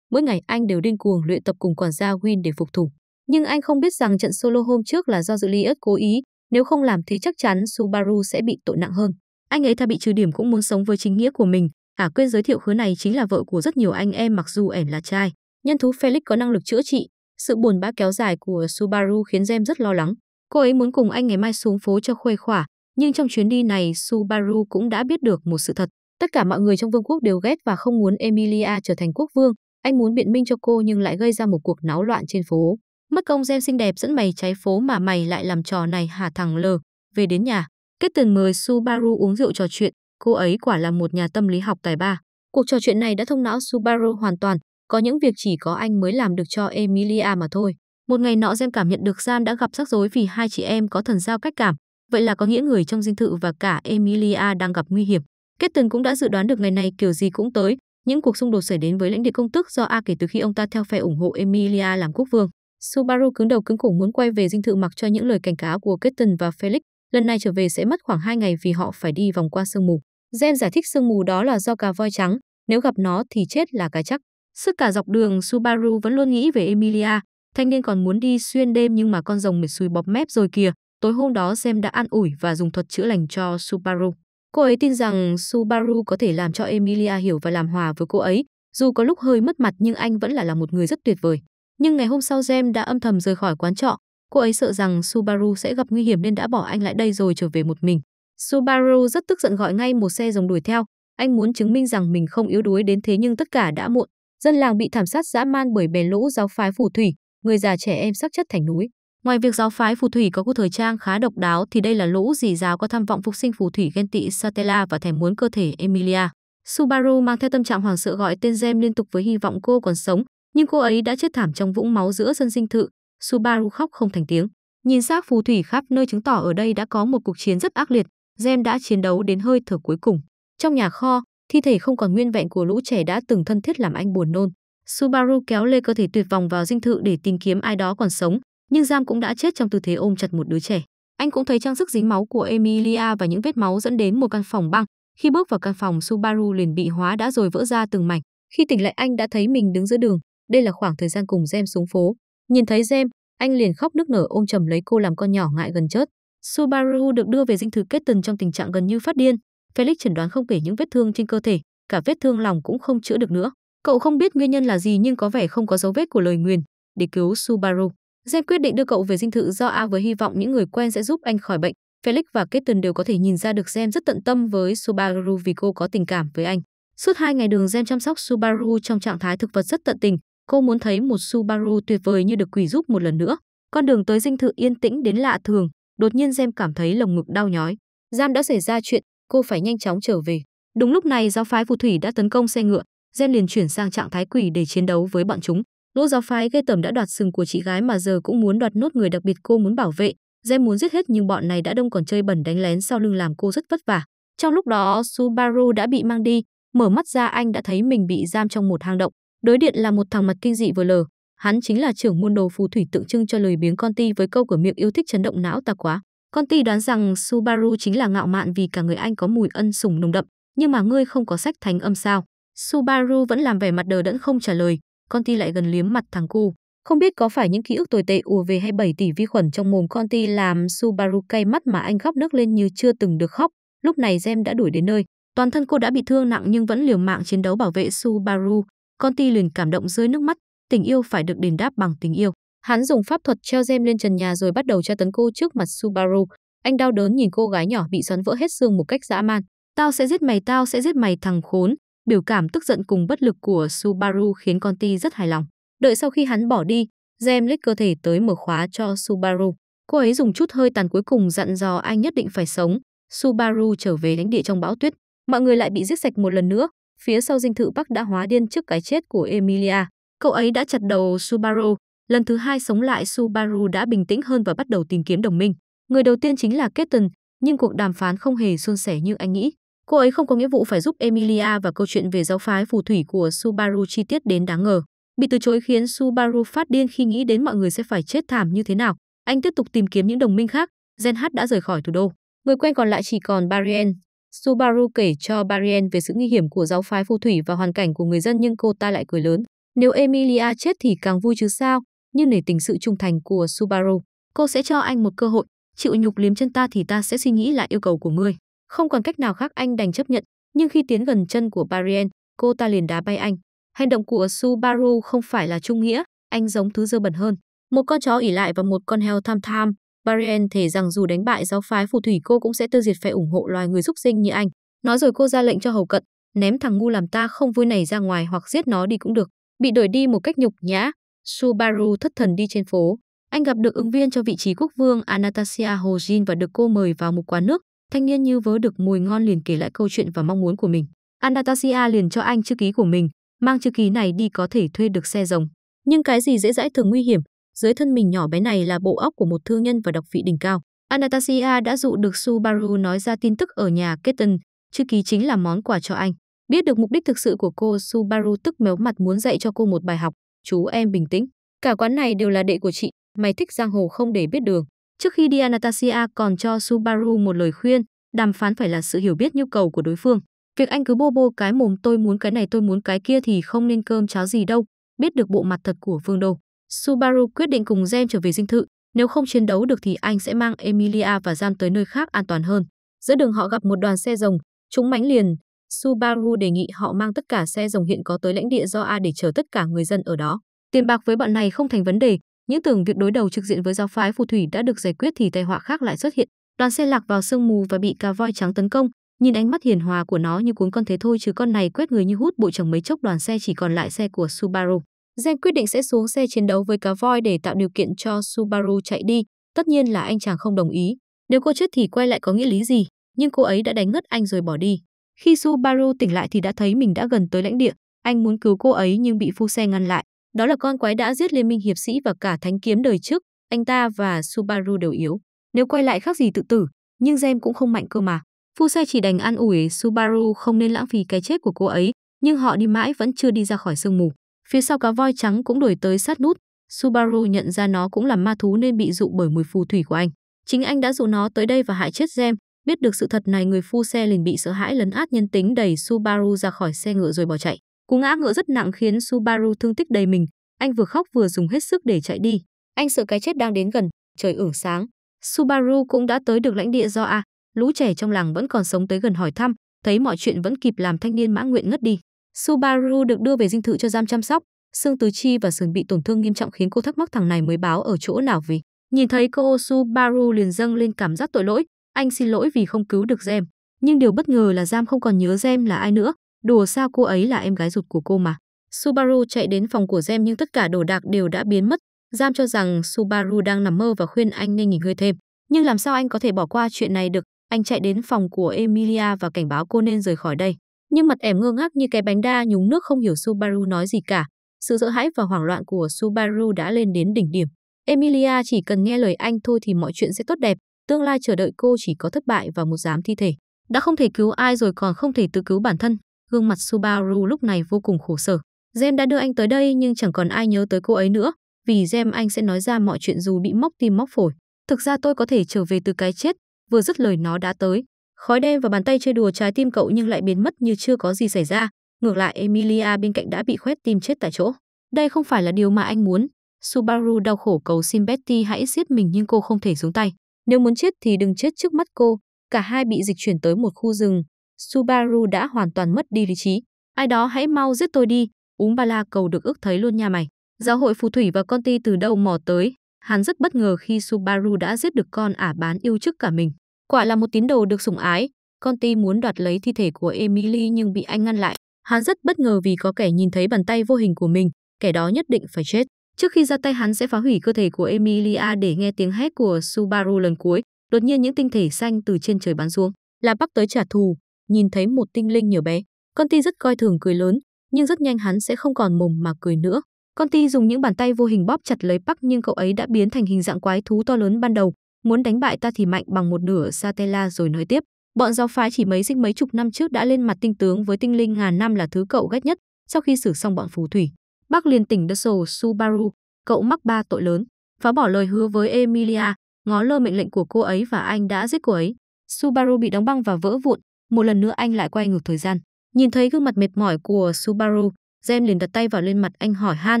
Mỗi ngày anh đều điên cuồng luyện tập cùng quản gia Win để phục thủ. Nhưng anh không biết rằng trận solo hôm trước là do Juliet cố ý, nếu không làm thì chắc chắn Subaru sẽ bị tội nặng hơn. Anh ấy tha bị trừ điểm cũng muốn sống với chính nghĩa của mình, Ả quên giới thiệu khứa này chính là vợ của rất nhiều anh em mặc dù ẻm là trai. Nhân thú Felix có năng lực chữa trị, sự buồn bã kéo dài của Subaru khiến Gem rất lo lắng. Cô ấy muốn cùng anh ngày mai xuống phố cho khuây khỏa, nhưng trong chuyến đi này Subaru cũng đã biết được một sự thật. Tất cả mọi người trong vương quốc đều ghét và không muốn Emilia trở thành quốc vương. Anh muốn biện minh cho cô nhưng lại gây ra một cuộc náo loạn trên phố. Mất công Gem xinh đẹp dẫn mày cháy phố mà mày lại làm trò này hả thằng lờ. Về đến nhà, Kết từng mời Subaru uống rượu trò chuyện, cô ấy quả là một nhà tâm lý học tài ba. Cuộc trò chuyện này đã thông não Subaru hoàn toàn, có những việc chỉ có anh mới làm được cho Emilia mà thôi. Một ngày nọ Gem cảm nhận được Gian đã gặp rắc rối vì hai chị em có thần giao cách cảm, vậy là có nghĩa người trong dinh thự và cả Emilia đang gặp nguy hiểm. Kết từng cũng đã dự đoán được ngày này kiểu gì cũng tới, những cuộc xung đột xảy đến với lãnh địa công tức do A kể từ khi ông ta theo phe ủng hộ Emilia làm quốc vương. Subaru cứng đầu cứng cổ muốn quay về dinh thự mặc cho những lời cảnh cáo của Keaton và Felix, lần này trở về sẽ mất khoảng 2 ngày vì họ phải đi vòng qua sương mù. Gen giải thích sương mù đó là do cá voi trắng, nếu gặp nó thì chết là cái chắc. Suốt cả dọc đường Subaru vẫn luôn nghĩ về Emilia, thanh niên còn muốn đi xuyên đêm nhưng mà con rồng mệt sùi bọp mép rồi kìa. Tối hôm đó Sam đã an ủi và dùng thuật chữa lành cho Subaru. Cô ấy tin rằng Subaru có thể làm cho Emilia hiểu và làm hòa với cô ấy. Dù có lúc hơi mất mặt nhưng anh vẫn là là một người rất tuyệt vời. Nhưng ngày hôm sau Gem đã âm thầm rời khỏi quán trọ, Cô ấy sợ rằng Subaru sẽ gặp nguy hiểm nên đã bỏ anh lại đây rồi trở về một mình. Subaru rất tức giận gọi ngay một xe rồng đuổi theo. Anh muốn chứng minh rằng mình không yếu đuối đến thế nhưng tất cả đã muộn. Dân làng bị thảm sát dã man bởi bè lũ giáo phái phù thủy, người già trẻ em sắc chất thành núi. Ngoài việc giáo phái phù thủy có cô thời trang khá độc đáo thì đây là lũ dì giáo có tham vọng phục sinh phù thủy ghen tị Satella và thèm muốn cơ thể Emilia. Subaru mang theo tâm trạng hoảng sợ gọi tên Gem liên tục với hy vọng cô còn sống, nhưng cô ấy đã chết thảm trong vũng máu giữa sân sinh thự, Subaru khóc không thành tiếng. Nhìn xác phù thủy khắp nơi chứng tỏ ở đây đã có một cuộc chiến rất ác liệt, Gem đã chiến đấu đến hơi thở cuối cùng. Trong nhà kho, thi thể không còn nguyên vẹn của lũ trẻ đã từng thân thiết làm anh buồn nôn. Subaru kéo lê cơ thể tuyệt vọng vào dinh thự để tìm kiếm ai đó còn sống, nhưng Giam cũng đã chết trong tư thế ôm chặt một đứa trẻ. Anh cũng thấy trang sức dính máu của Emilia và những vết máu dẫn đến một căn phòng băng. Khi bước vào căn phòng, Subaru liền bị hóa đã rồi vỡ ra từng mảnh. Khi tỉnh lại anh đã thấy mình đứng giữa đường. Đây là khoảng thời gian cùng Gem xuống phố. Nhìn thấy Gem, anh liền khóc nức nở ôm chầm lấy cô làm con nhỏ ngại gần chết. Subaru được đưa về dinh thự kết tần trong tình trạng gần như phát điên. Felix chẩn đoán không kể những vết thương trên cơ thể, cả vết thương lòng cũng không chữa được nữa. Cậu không biết nguyên nhân là gì nhưng có vẻ không có dấu vết của lời nguyền. Để cứu Subaru, Gem quyết định đưa cậu về dinh thự do A với hy vọng những người quen sẽ giúp anh khỏi bệnh. Felix và Keaton đều có thể nhìn ra được Gem rất tận tâm với Subaru vì cô có tình cảm với anh. Suốt hai ngày đường Gem chăm sóc Subaru trong trạng thái thực vật rất tận tình, Cô muốn thấy một Subaru tuyệt vời như được quỷ giúp một lần nữa. Con đường tới dinh thự yên tĩnh đến lạ thường, đột nhiên Gem cảm thấy lồng ngực đau nhói. Giam đã xảy ra chuyện, cô phải nhanh chóng trở về. Đúng lúc này giáo phái phù thủy đã tấn công xe ngựa, Gem liền chuyển sang trạng thái quỷ để chiến đấu với bọn chúng. Lũ giáo phái gây tẩm đã đoạt sừng của chị gái mà giờ cũng muốn đoạt nốt người đặc biệt cô muốn bảo vệ. Gem muốn giết hết nhưng bọn này đã đông còn chơi bẩn đánh lén sau lưng làm cô rất vất vả. Trong lúc đó, Subaru đã bị mang đi, mở mắt ra anh đã thấy mình bị giam trong một hang động. Đối điện là một thằng mặt kinh dị vừa lờ, hắn chính là trưởng môn đồ phù thủy tượng trưng cho lời biếng con ti với câu của miệng yêu thích chấn động não ta quá. Con ti đoán rằng Subaru chính là ngạo mạn vì cả người anh có mùi ân sủng nồng đậm, nhưng mà ngươi không có sách thánh âm sao? Subaru vẫn làm vẻ mặt đờ đẫn không trả lời, con ti lại gần liếm mặt thằng cu. Không biết có phải những ký ức tồi tệ ùa về hay 7 tỷ vi khuẩn trong mồm con ti làm Subaru cay mắt mà anh khóc nước lên như chưa từng được khóc. Lúc này Gem đã đuổi đến nơi. Toàn thân cô đã bị thương nặng nhưng vẫn liều mạng chiến đấu bảo vệ Subaru. Con ti liền cảm động rơi nước mắt, tình yêu phải được đền đáp bằng tình yêu. Hắn dùng pháp thuật treo gem lên trần nhà rồi bắt đầu tra tấn cô trước mặt Subaru. Anh đau đớn nhìn cô gái nhỏ bị xoắn vỡ hết xương một cách dã man. Tao sẽ giết mày, tao sẽ giết mày thằng khốn. Biểu cảm tức giận cùng bất lực của Subaru khiến con ti rất hài lòng. Đợi sau khi hắn bỏ đi, Gem lấy cơ thể tới mở khóa cho Subaru. Cô ấy dùng chút hơi tàn cuối cùng dặn dò anh nhất định phải sống. Subaru trở về lãnh địa trong bão tuyết. Mọi người lại bị giết sạch một lần nữa phía sau dinh thự Bắc đã hóa điên trước cái chết của Emilia. Cậu ấy đã chặt đầu Subaru, lần thứ hai sống lại Subaru đã bình tĩnh hơn và bắt đầu tìm kiếm đồng minh. Người đầu tiên chính là Keaton, nhưng cuộc đàm phán không hề suôn sẻ như anh nghĩ. Cô ấy không có nghĩa vụ phải giúp Emilia và câu chuyện về giáo phái phù thủy của Subaru chi tiết đến đáng ngờ. Bị từ chối khiến Subaru phát điên khi nghĩ đến mọi người sẽ phải chết thảm như thế nào. Anh tiếp tục tìm kiếm những đồng minh khác, Gen H đã rời khỏi thủ đô. Người quen còn lại chỉ còn Barrien, Subaru kể cho Barrien về sự nguy hiểm của giáo phái phù thủy và hoàn cảnh của người dân nhưng cô ta lại cười lớn. Nếu Emilia chết thì càng vui chứ sao, nhưng để tình sự trung thành của Subaru, cô sẽ cho anh một cơ hội, chịu nhục liếm chân ta thì ta sẽ suy nghĩ lại yêu cầu của ngươi. Không còn cách nào khác anh đành chấp nhận, nhưng khi tiến gần chân của Barrien, cô ta liền đá bay anh. Hành động của Subaru không phải là trung nghĩa, anh giống thứ dơ bẩn hơn. Một con chó ỉ lại và một con heo tham tham, Barien thể rằng dù đánh bại giáo phái phù thủy cô cũng sẽ tiêu diệt phe ủng hộ loài người xúc sinh như anh. Nói rồi cô ra lệnh cho hầu cận, ném thằng ngu làm ta không vui này ra ngoài hoặc giết nó đi cũng được. Bị đuổi đi một cách nhục nhã, Subaru thất thần đi trên phố. Anh gặp được ứng viên cho vị trí quốc vương Anastasia Hojin và được cô mời vào một quán nước. Thanh niên như vớ được mùi ngon liền kể lại câu chuyện và mong muốn của mình. Anastasia liền cho anh chữ ký của mình, mang chữ ký này đi có thể thuê được xe rồng. Nhưng cái gì dễ dãi thường nguy hiểm, dưới thân mình nhỏ bé này là bộ óc của một thương nhân và độc vị đỉnh cao. Anastasia đã dụ được Subaru nói ra tin tức ở nhà Keaton, chữ ký chính là món quà cho anh. Biết được mục đích thực sự của cô, Subaru tức méo mặt muốn dạy cho cô một bài học. Chú em bình tĩnh. Cả quán này đều là đệ của chị, mày thích giang hồ không để biết đường. Trước khi đi Anastasia còn cho Subaru một lời khuyên, đàm phán phải là sự hiểu biết nhu cầu của đối phương. Việc anh cứ bô bô cái mồm tôi muốn cái này tôi muốn cái kia thì không nên cơm cháo gì đâu, biết được bộ mặt thật của Vương Đô. Subaru quyết định cùng Gem trở về dinh thự, nếu không chiến đấu được thì anh sẽ mang Emilia và Gem tới nơi khác an toàn hơn. Giữa đường họ gặp một đoàn xe rồng, chúng mánh liền. Subaru đề nghị họ mang tất cả xe rồng hiện có tới lãnh địa do A để chờ tất cả người dân ở đó. Tiền bạc với bọn này không thành vấn đề, những tưởng việc đối đầu trực diện với giáo phái phù thủy đã được giải quyết thì tai họa khác lại xuất hiện. Đoàn xe lạc vào sương mù và bị cá voi trắng tấn công, nhìn ánh mắt hiền hòa của nó như cuốn con thế thôi chứ con này quét người như hút bụi chồng mấy chốc đoàn xe chỉ còn lại xe của Subaru. Gen quyết định sẽ xuống xe chiến đấu với cá voi để tạo điều kiện cho Subaru chạy đi. Tất nhiên là anh chàng không đồng ý. Nếu cô chết thì quay lại có nghĩa lý gì, nhưng cô ấy đã đánh ngất anh rồi bỏ đi. Khi Subaru tỉnh lại thì đã thấy mình đã gần tới lãnh địa. Anh muốn cứu cô ấy nhưng bị phu xe ngăn lại. Đó là con quái đã giết liên minh hiệp sĩ và cả thánh kiếm đời trước. Anh ta và Subaru đều yếu. Nếu quay lại khác gì tự tử, nhưng Gem cũng không mạnh cơ mà. Phu xe chỉ đành an ủi Subaru không nên lãng phí cái chết của cô ấy, nhưng họ đi mãi vẫn chưa đi ra khỏi sương mù. Phía sau cá voi trắng cũng đuổi tới sát nút, Subaru nhận ra nó cũng là ma thú nên bị dụ bởi mùi phù thủy của anh. Chính anh đã dụ nó tới đây và hại chết Gem, biết được sự thật này người phu xe liền bị sợ hãi lấn át nhân tính đẩy Subaru ra khỏi xe ngựa rồi bỏ chạy. Cú ngã ngựa rất nặng khiến Subaru thương tích đầy mình, anh vừa khóc vừa dùng hết sức để chạy đi. Anh sợ cái chết đang đến gần, trời ửng sáng. Subaru cũng đã tới được lãnh địa do A, lũ trẻ trong làng vẫn còn sống tới gần hỏi thăm, thấy mọi chuyện vẫn kịp làm thanh niên mã nguyện ngất đi. Subaru được đưa về dinh thự cho giam chăm sóc, xương tứ chi và sườn bị tổn thương nghiêm trọng khiến cô thắc mắc thằng này mới báo ở chỗ nào vì. Nhìn thấy cô Subaru liền dâng lên cảm giác tội lỗi, anh xin lỗi vì không cứu được Gem. Nhưng điều bất ngờ là Giam không còn nhớ Gem là ai nữa, đùa sao cô ấy là em gái ruột của cô mà. Subaru chạy đến phòng của Gem nhưng tất cả đồ đạc đều đã biến mất. Giam cho rằng Subaru đang nằm mơ và khuyên anh nên nghỉ ngơi thêm. Nhưng làm sao anh có thể bỏ qua chuyện này được, anh chạy đến phòng của Emilia và cảnh báo cô nên rời khỏi đây. Nhưng mặt ẻm ngơ ngác như cái bánh đa nhúng nước không hiểu Subaru nói gì cả. Sự sợ hãi và hoảng loạn của Subaru đã lên đến đỉnh điểm. Emilia chỉ cần nghe lời anh thôi thì mọi chuyện sẽ tốt đẹp, tương lai chờ đợi cô chỉ có thất bại và một dám thi thể. Đã không thể cứu ai rồi còn không thể tự cứu bản thân. Gương mặt Subaru lúc này vô cùng khổ sở. Gem đã đưa anh tới đây nhưng chẳng còn ai nhớ tới cô ấy nữa, vì Gem anh sẽ nói ra mọi chuyện dù bị móc tim móc phổi. Thực ra tôi có thể trở về từ cái chết, vừa dứt lời nó đã tới, Khói đen và bàn tay chơi đùa trái tim cậu nhưng lại biến mất như chưa có gì xảy ra. Ngược lại Emilia bên cạnh đã bị khoét tim chết tại chỗ. Đây không phải là điều mà anh muốn. Subaru đau khổ cầu xin Betty hãy giết mình nhưng cô không thể xuống tay. Nếu muốn chết thì đừng chết trước mắt cô. Cả hai bị dịch chuyển tới một khu rừng. Subaru đã hoàn toàn mất đi lý trí. Ai đó hãy mau giết tôi đi. Úm ba la cầu được ước thấy luôn nha mày. Giáo hội phù thủy và con ti từ đâu mò tới. Hắn rất bất ngờ khi Subaru đã giết được con ả bán yêu trước cả mình. Quả là một tín đồ được sủng ái, Conti muốn đoạt lấy thi thể của Emily nhưng bị anh ngăn lại. Hắn rất bất ngờ vì có kẻ nhìn thấy bàn tay vô hình của mình, kẻ đó nhất định phải chết. Trước khi ra tay hắn sẽ phá hủy cơ thể của Emilia để nghe tiếng hét của Subaru lần cuối. Đột nhiên những tinh thể xanh từ trên trời bắn xuống, là bắc tới trả thù, nhìn thấy một tinh linh nhỏ bé. Conti rất coi thường cười lớn, nhưng rất nhanh hắn sẽ không còn mồm mà cười nữa. Conti dùng những bàn tay vô hình bóp chặt lấy Park nhưng cậu ấy đã biến thành hình dạng quái thú to lớn ban đầu, muốn đánh bại ta thì mạnh bằng một nửa Satella rồi nói tiếp. Bọn giáo phái chỉ mấy sinh mấy chục năm trước đã lên mặt tinh tướng với tinh linh ngàn năm là thứ cậu ghét nhất sau khi xử xong bọn phù thủy. Bác liền tỉnh Dussel Subaru, cậu mắc ba tội lớn, phá bỏ lời hứa với Emilia, ngó lơ mệnh lệnh của cô ấy và anh đã giết cô ấy. Subaru bị đóng băng và vỡ vụn, một lần nữa anh lại quay ngược thời gian. Nhìn thấy gương mặt mệt mỏi của Subaru, Jem liền đặt tay vào lên mặt anh hỏi han,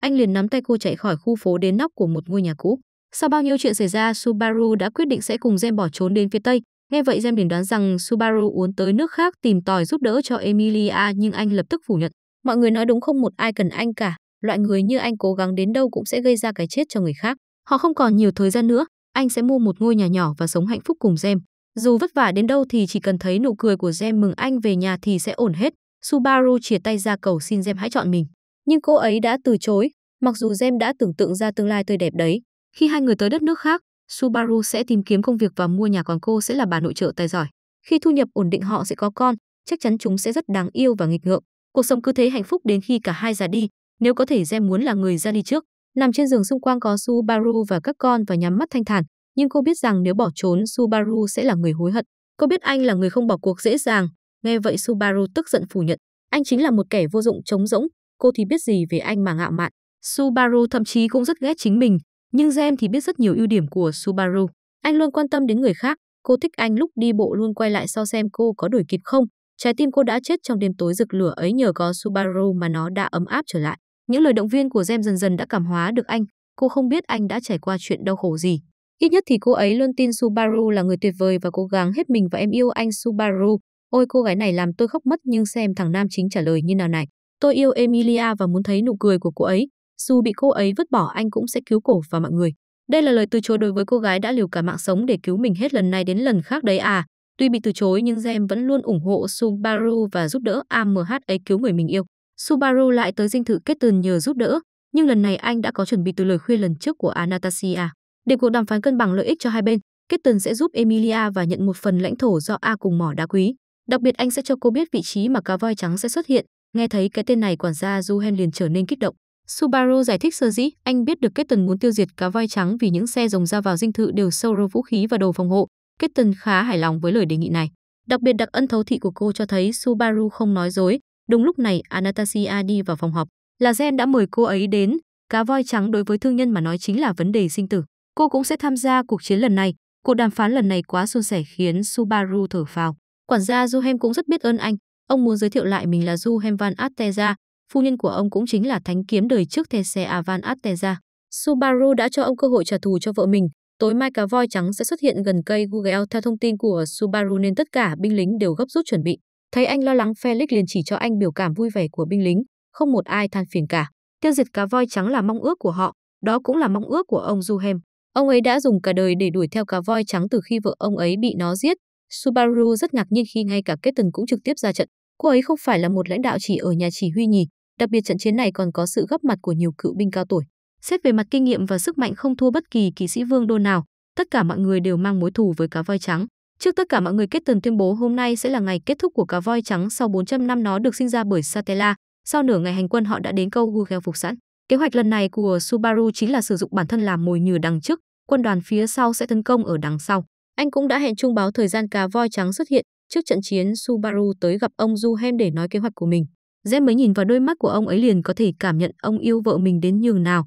anh liền nắm tay cô chạy khỏi khu phố đến nóc của một ngôi nhà cũ. Sau bao nhiêu chuyện xảy ra, Subaru đã quyết định sẽ cùng Gem bỏ trốn đến phía Tây. Nghe vậy Gem liền đoán rằng Subaru uốn tới nước khác tìm tòi giúp đỡ cho Emilia nhưng anh lập tức phủ nhận. Mọi người nói đúng không một ai cần anh cả, loại người như anh cố gắng đến đâu cũng sẽ gây ra cái chết cho người khác. Họ không còn nhiều thời gian nữa, anh sẽ mua một ngôi nhà nhỏ và sống hạnh phúc cùng Gem. Dù vất vả đến đâu thì chỉ cần thấy nụ cười của Gem mừng anh về nhà thì sẽ ổn hết. Subaru chia tay ra cầu xin Gem hãy chọn mình. Nhưng cô ấy đã từ chối, mặc dù Gem đã tưởng tượng ra tương lai tươi đẹp đấy. Khi hai người tới đất nước khác, Subaru sẽ tìm kiếm công việc và mua nhà còn cô sẽ là bà nội trợ tài giỏi. Khi thu nhập ổn định họ sẽ có con, chắc chắn chúng sẽ rất đáng yêu và nghịch ngợm. Cuộc sống cứ thế hạnh phúc đến khi cả hai già đi, nếu có thể Gem muốn là người ra đi trước. Nằm trên giường xung quanh có Subaru và các con và nhắm mắt thanh thản, nhưng cô biết rằng nếu bỏ trốn Subaru sẽ là người hối hận. Cô biết anh là người không bỏ cuộc dễ dàng. Nghe vậy Subaru tức giận phủ nhận, anh chính là một kẻ vô dụng trống rỗng, cô thì biết gì về anh mà ngạo mạn. Subaru thậm chí cũng rất ghét chính mình, nhưng Gem thì biết rất nhiều ưu điểm của Subaru. Anh luôn quan tâm đến người khác, cô thích anh lúc đi bộ luôn quay lại so xem cô có đuổi kịp không. Trái tim cô đã chết trong đêm tối rực lửa ấy nhờ có Subaru mà nó đã ấm áp trở lại. Những lời động viên của Gem dần dần đã cảm hóa được anh. Cô không biết anh đã trải qua chuyện đau khổ gì. Ít nhất thì cô ấy luôn tin Subaru là người tuyệt vời và cố gắng hết mình và em yêu anh Subaru. Ôi cô gái này làm tôi khóc mất nhưng xem thằng nam chính trả lời như nào này. Tôi yêu Emilia và muốn thấy nụ cười của cô ấy dù bị cô ấy vứt bỏ anh cũng sẽ cứu cổ và mọi người. Đây là lời từ chối đối với cô gái đã liều cả mạng sống để cứu mình hết lần này đến lần khác đấy à. Tuy bị từ chối nhưng Gem vẫn luôn ủng hộ Subaru và giúp đỡ AMH ấy cứu người mình yêu. Subaru lại tới dinh thự kết tường nhờ giúp đỡ, nhưng lần này anh đã có chuẩn bị từ lời khuyên lần trước của Anastasia. Để cuộc đàm phán cân bằng lợi ích cho hai bên, kết tường sẽ giúp Emilia và nhận một phần lãnh thổ do A cùng mỏ đá quý. Đặc biệt anh sẽ cho cô biết vị trí mà cá voi trắng sẽ xuất hiện. Nghe thấy cái tên này quản gia Juhen liền trở nên kích động. Subaru giải thích sơ dĩ anh biết được Keaton muốn tiêu diệt cá voi trắng vì những xe rồng ra vào dinh thự đều sâu rô vũ khí và đồ phòng hộ. Keaton khá hài lòng với lời đề nghị này. Đặc biệt đặc ân thấu thị của cô cho thấy Subaru không nói dối. Đúng lúc này, Anastasia đi vào phòng họp. Là Gen đã mời cô ấy đến. Cá voi trắng đối với thương nhân mà nói chính là vấn đề sinh tử. Cô cũng sẽ tham gia cuộc chiến lần này. Cuộc đàm phán lần này quá suôn sẻ khiến Subaru thở phào. Quản gia Duhem cũng rất biết ơn anh. Ông muốn giới thiệu lại mình là Duhem Van Arteza, Phu nhân của ông cũng chính là thánh kiếm đời trước thế xe Avan Arteza. Subaru đã cho ông cơ hội trả thù cho vợ mình. Tối mai cá voi trắng sẽ xuất hiện gần cây Google theo thông tin của Subaru nên tất cả binh lính đều gấp rút chuẩn bị. Thấy anh lo lắng Felix liền chỉ cho anh biểu cảm vui vẻ của binh lính, không một ai than phiền cả. Tiêu diệt cá voi trắng là mong ước của họ, đó cũng là mong ước của ông Duhem. Ông ấy đã dùng cả đời để đuổi theo cá voi trắng từ khi vợ ông ấy bị nó giết. Subaru rất ngạc nhiên khi ngay cả Keaton cũng trực tiếp ra trận. Cô ấy không phải là một lãnh đạo chỉ ở nhà chỉ huy nhỉ? Đặc biệt trận chiến này còn có sự góp mặt của nhiều cựu binh cao tuổi. Xét về mặt kinh nghiệm và sức mạnh không thua bất kỳ kỵ sĩ vương đô nào, tất cả mọi người đều mang mối thù với cá voi trắng. Trước tất cả mọi người kết tần tuyên bố hôm nay sẽ là ngày kết thúc của cá voi trắng sau 400 năm nó được sinh ra bởi Satella. Sau nửa ngày hành quân họ đã đến câu Google phục sẵn. Kế hoạch lần này của Subaru chính là sử dụng bản thân làm mồi nhử đằng trước, quân đoàn phía sau sẽ tấn công ở đằng sau. Anh cũng đã hẹn trung báo thời gian cá voi trắng xuất hiện trước trận chiến Subaru tới gặp ông Duhem để nói kế hoạch của mình. Dễ mới nhìn vào đôi mắt của ông ấy liền có thể cảm nhận ông yêu vợ mình đến nhường nào.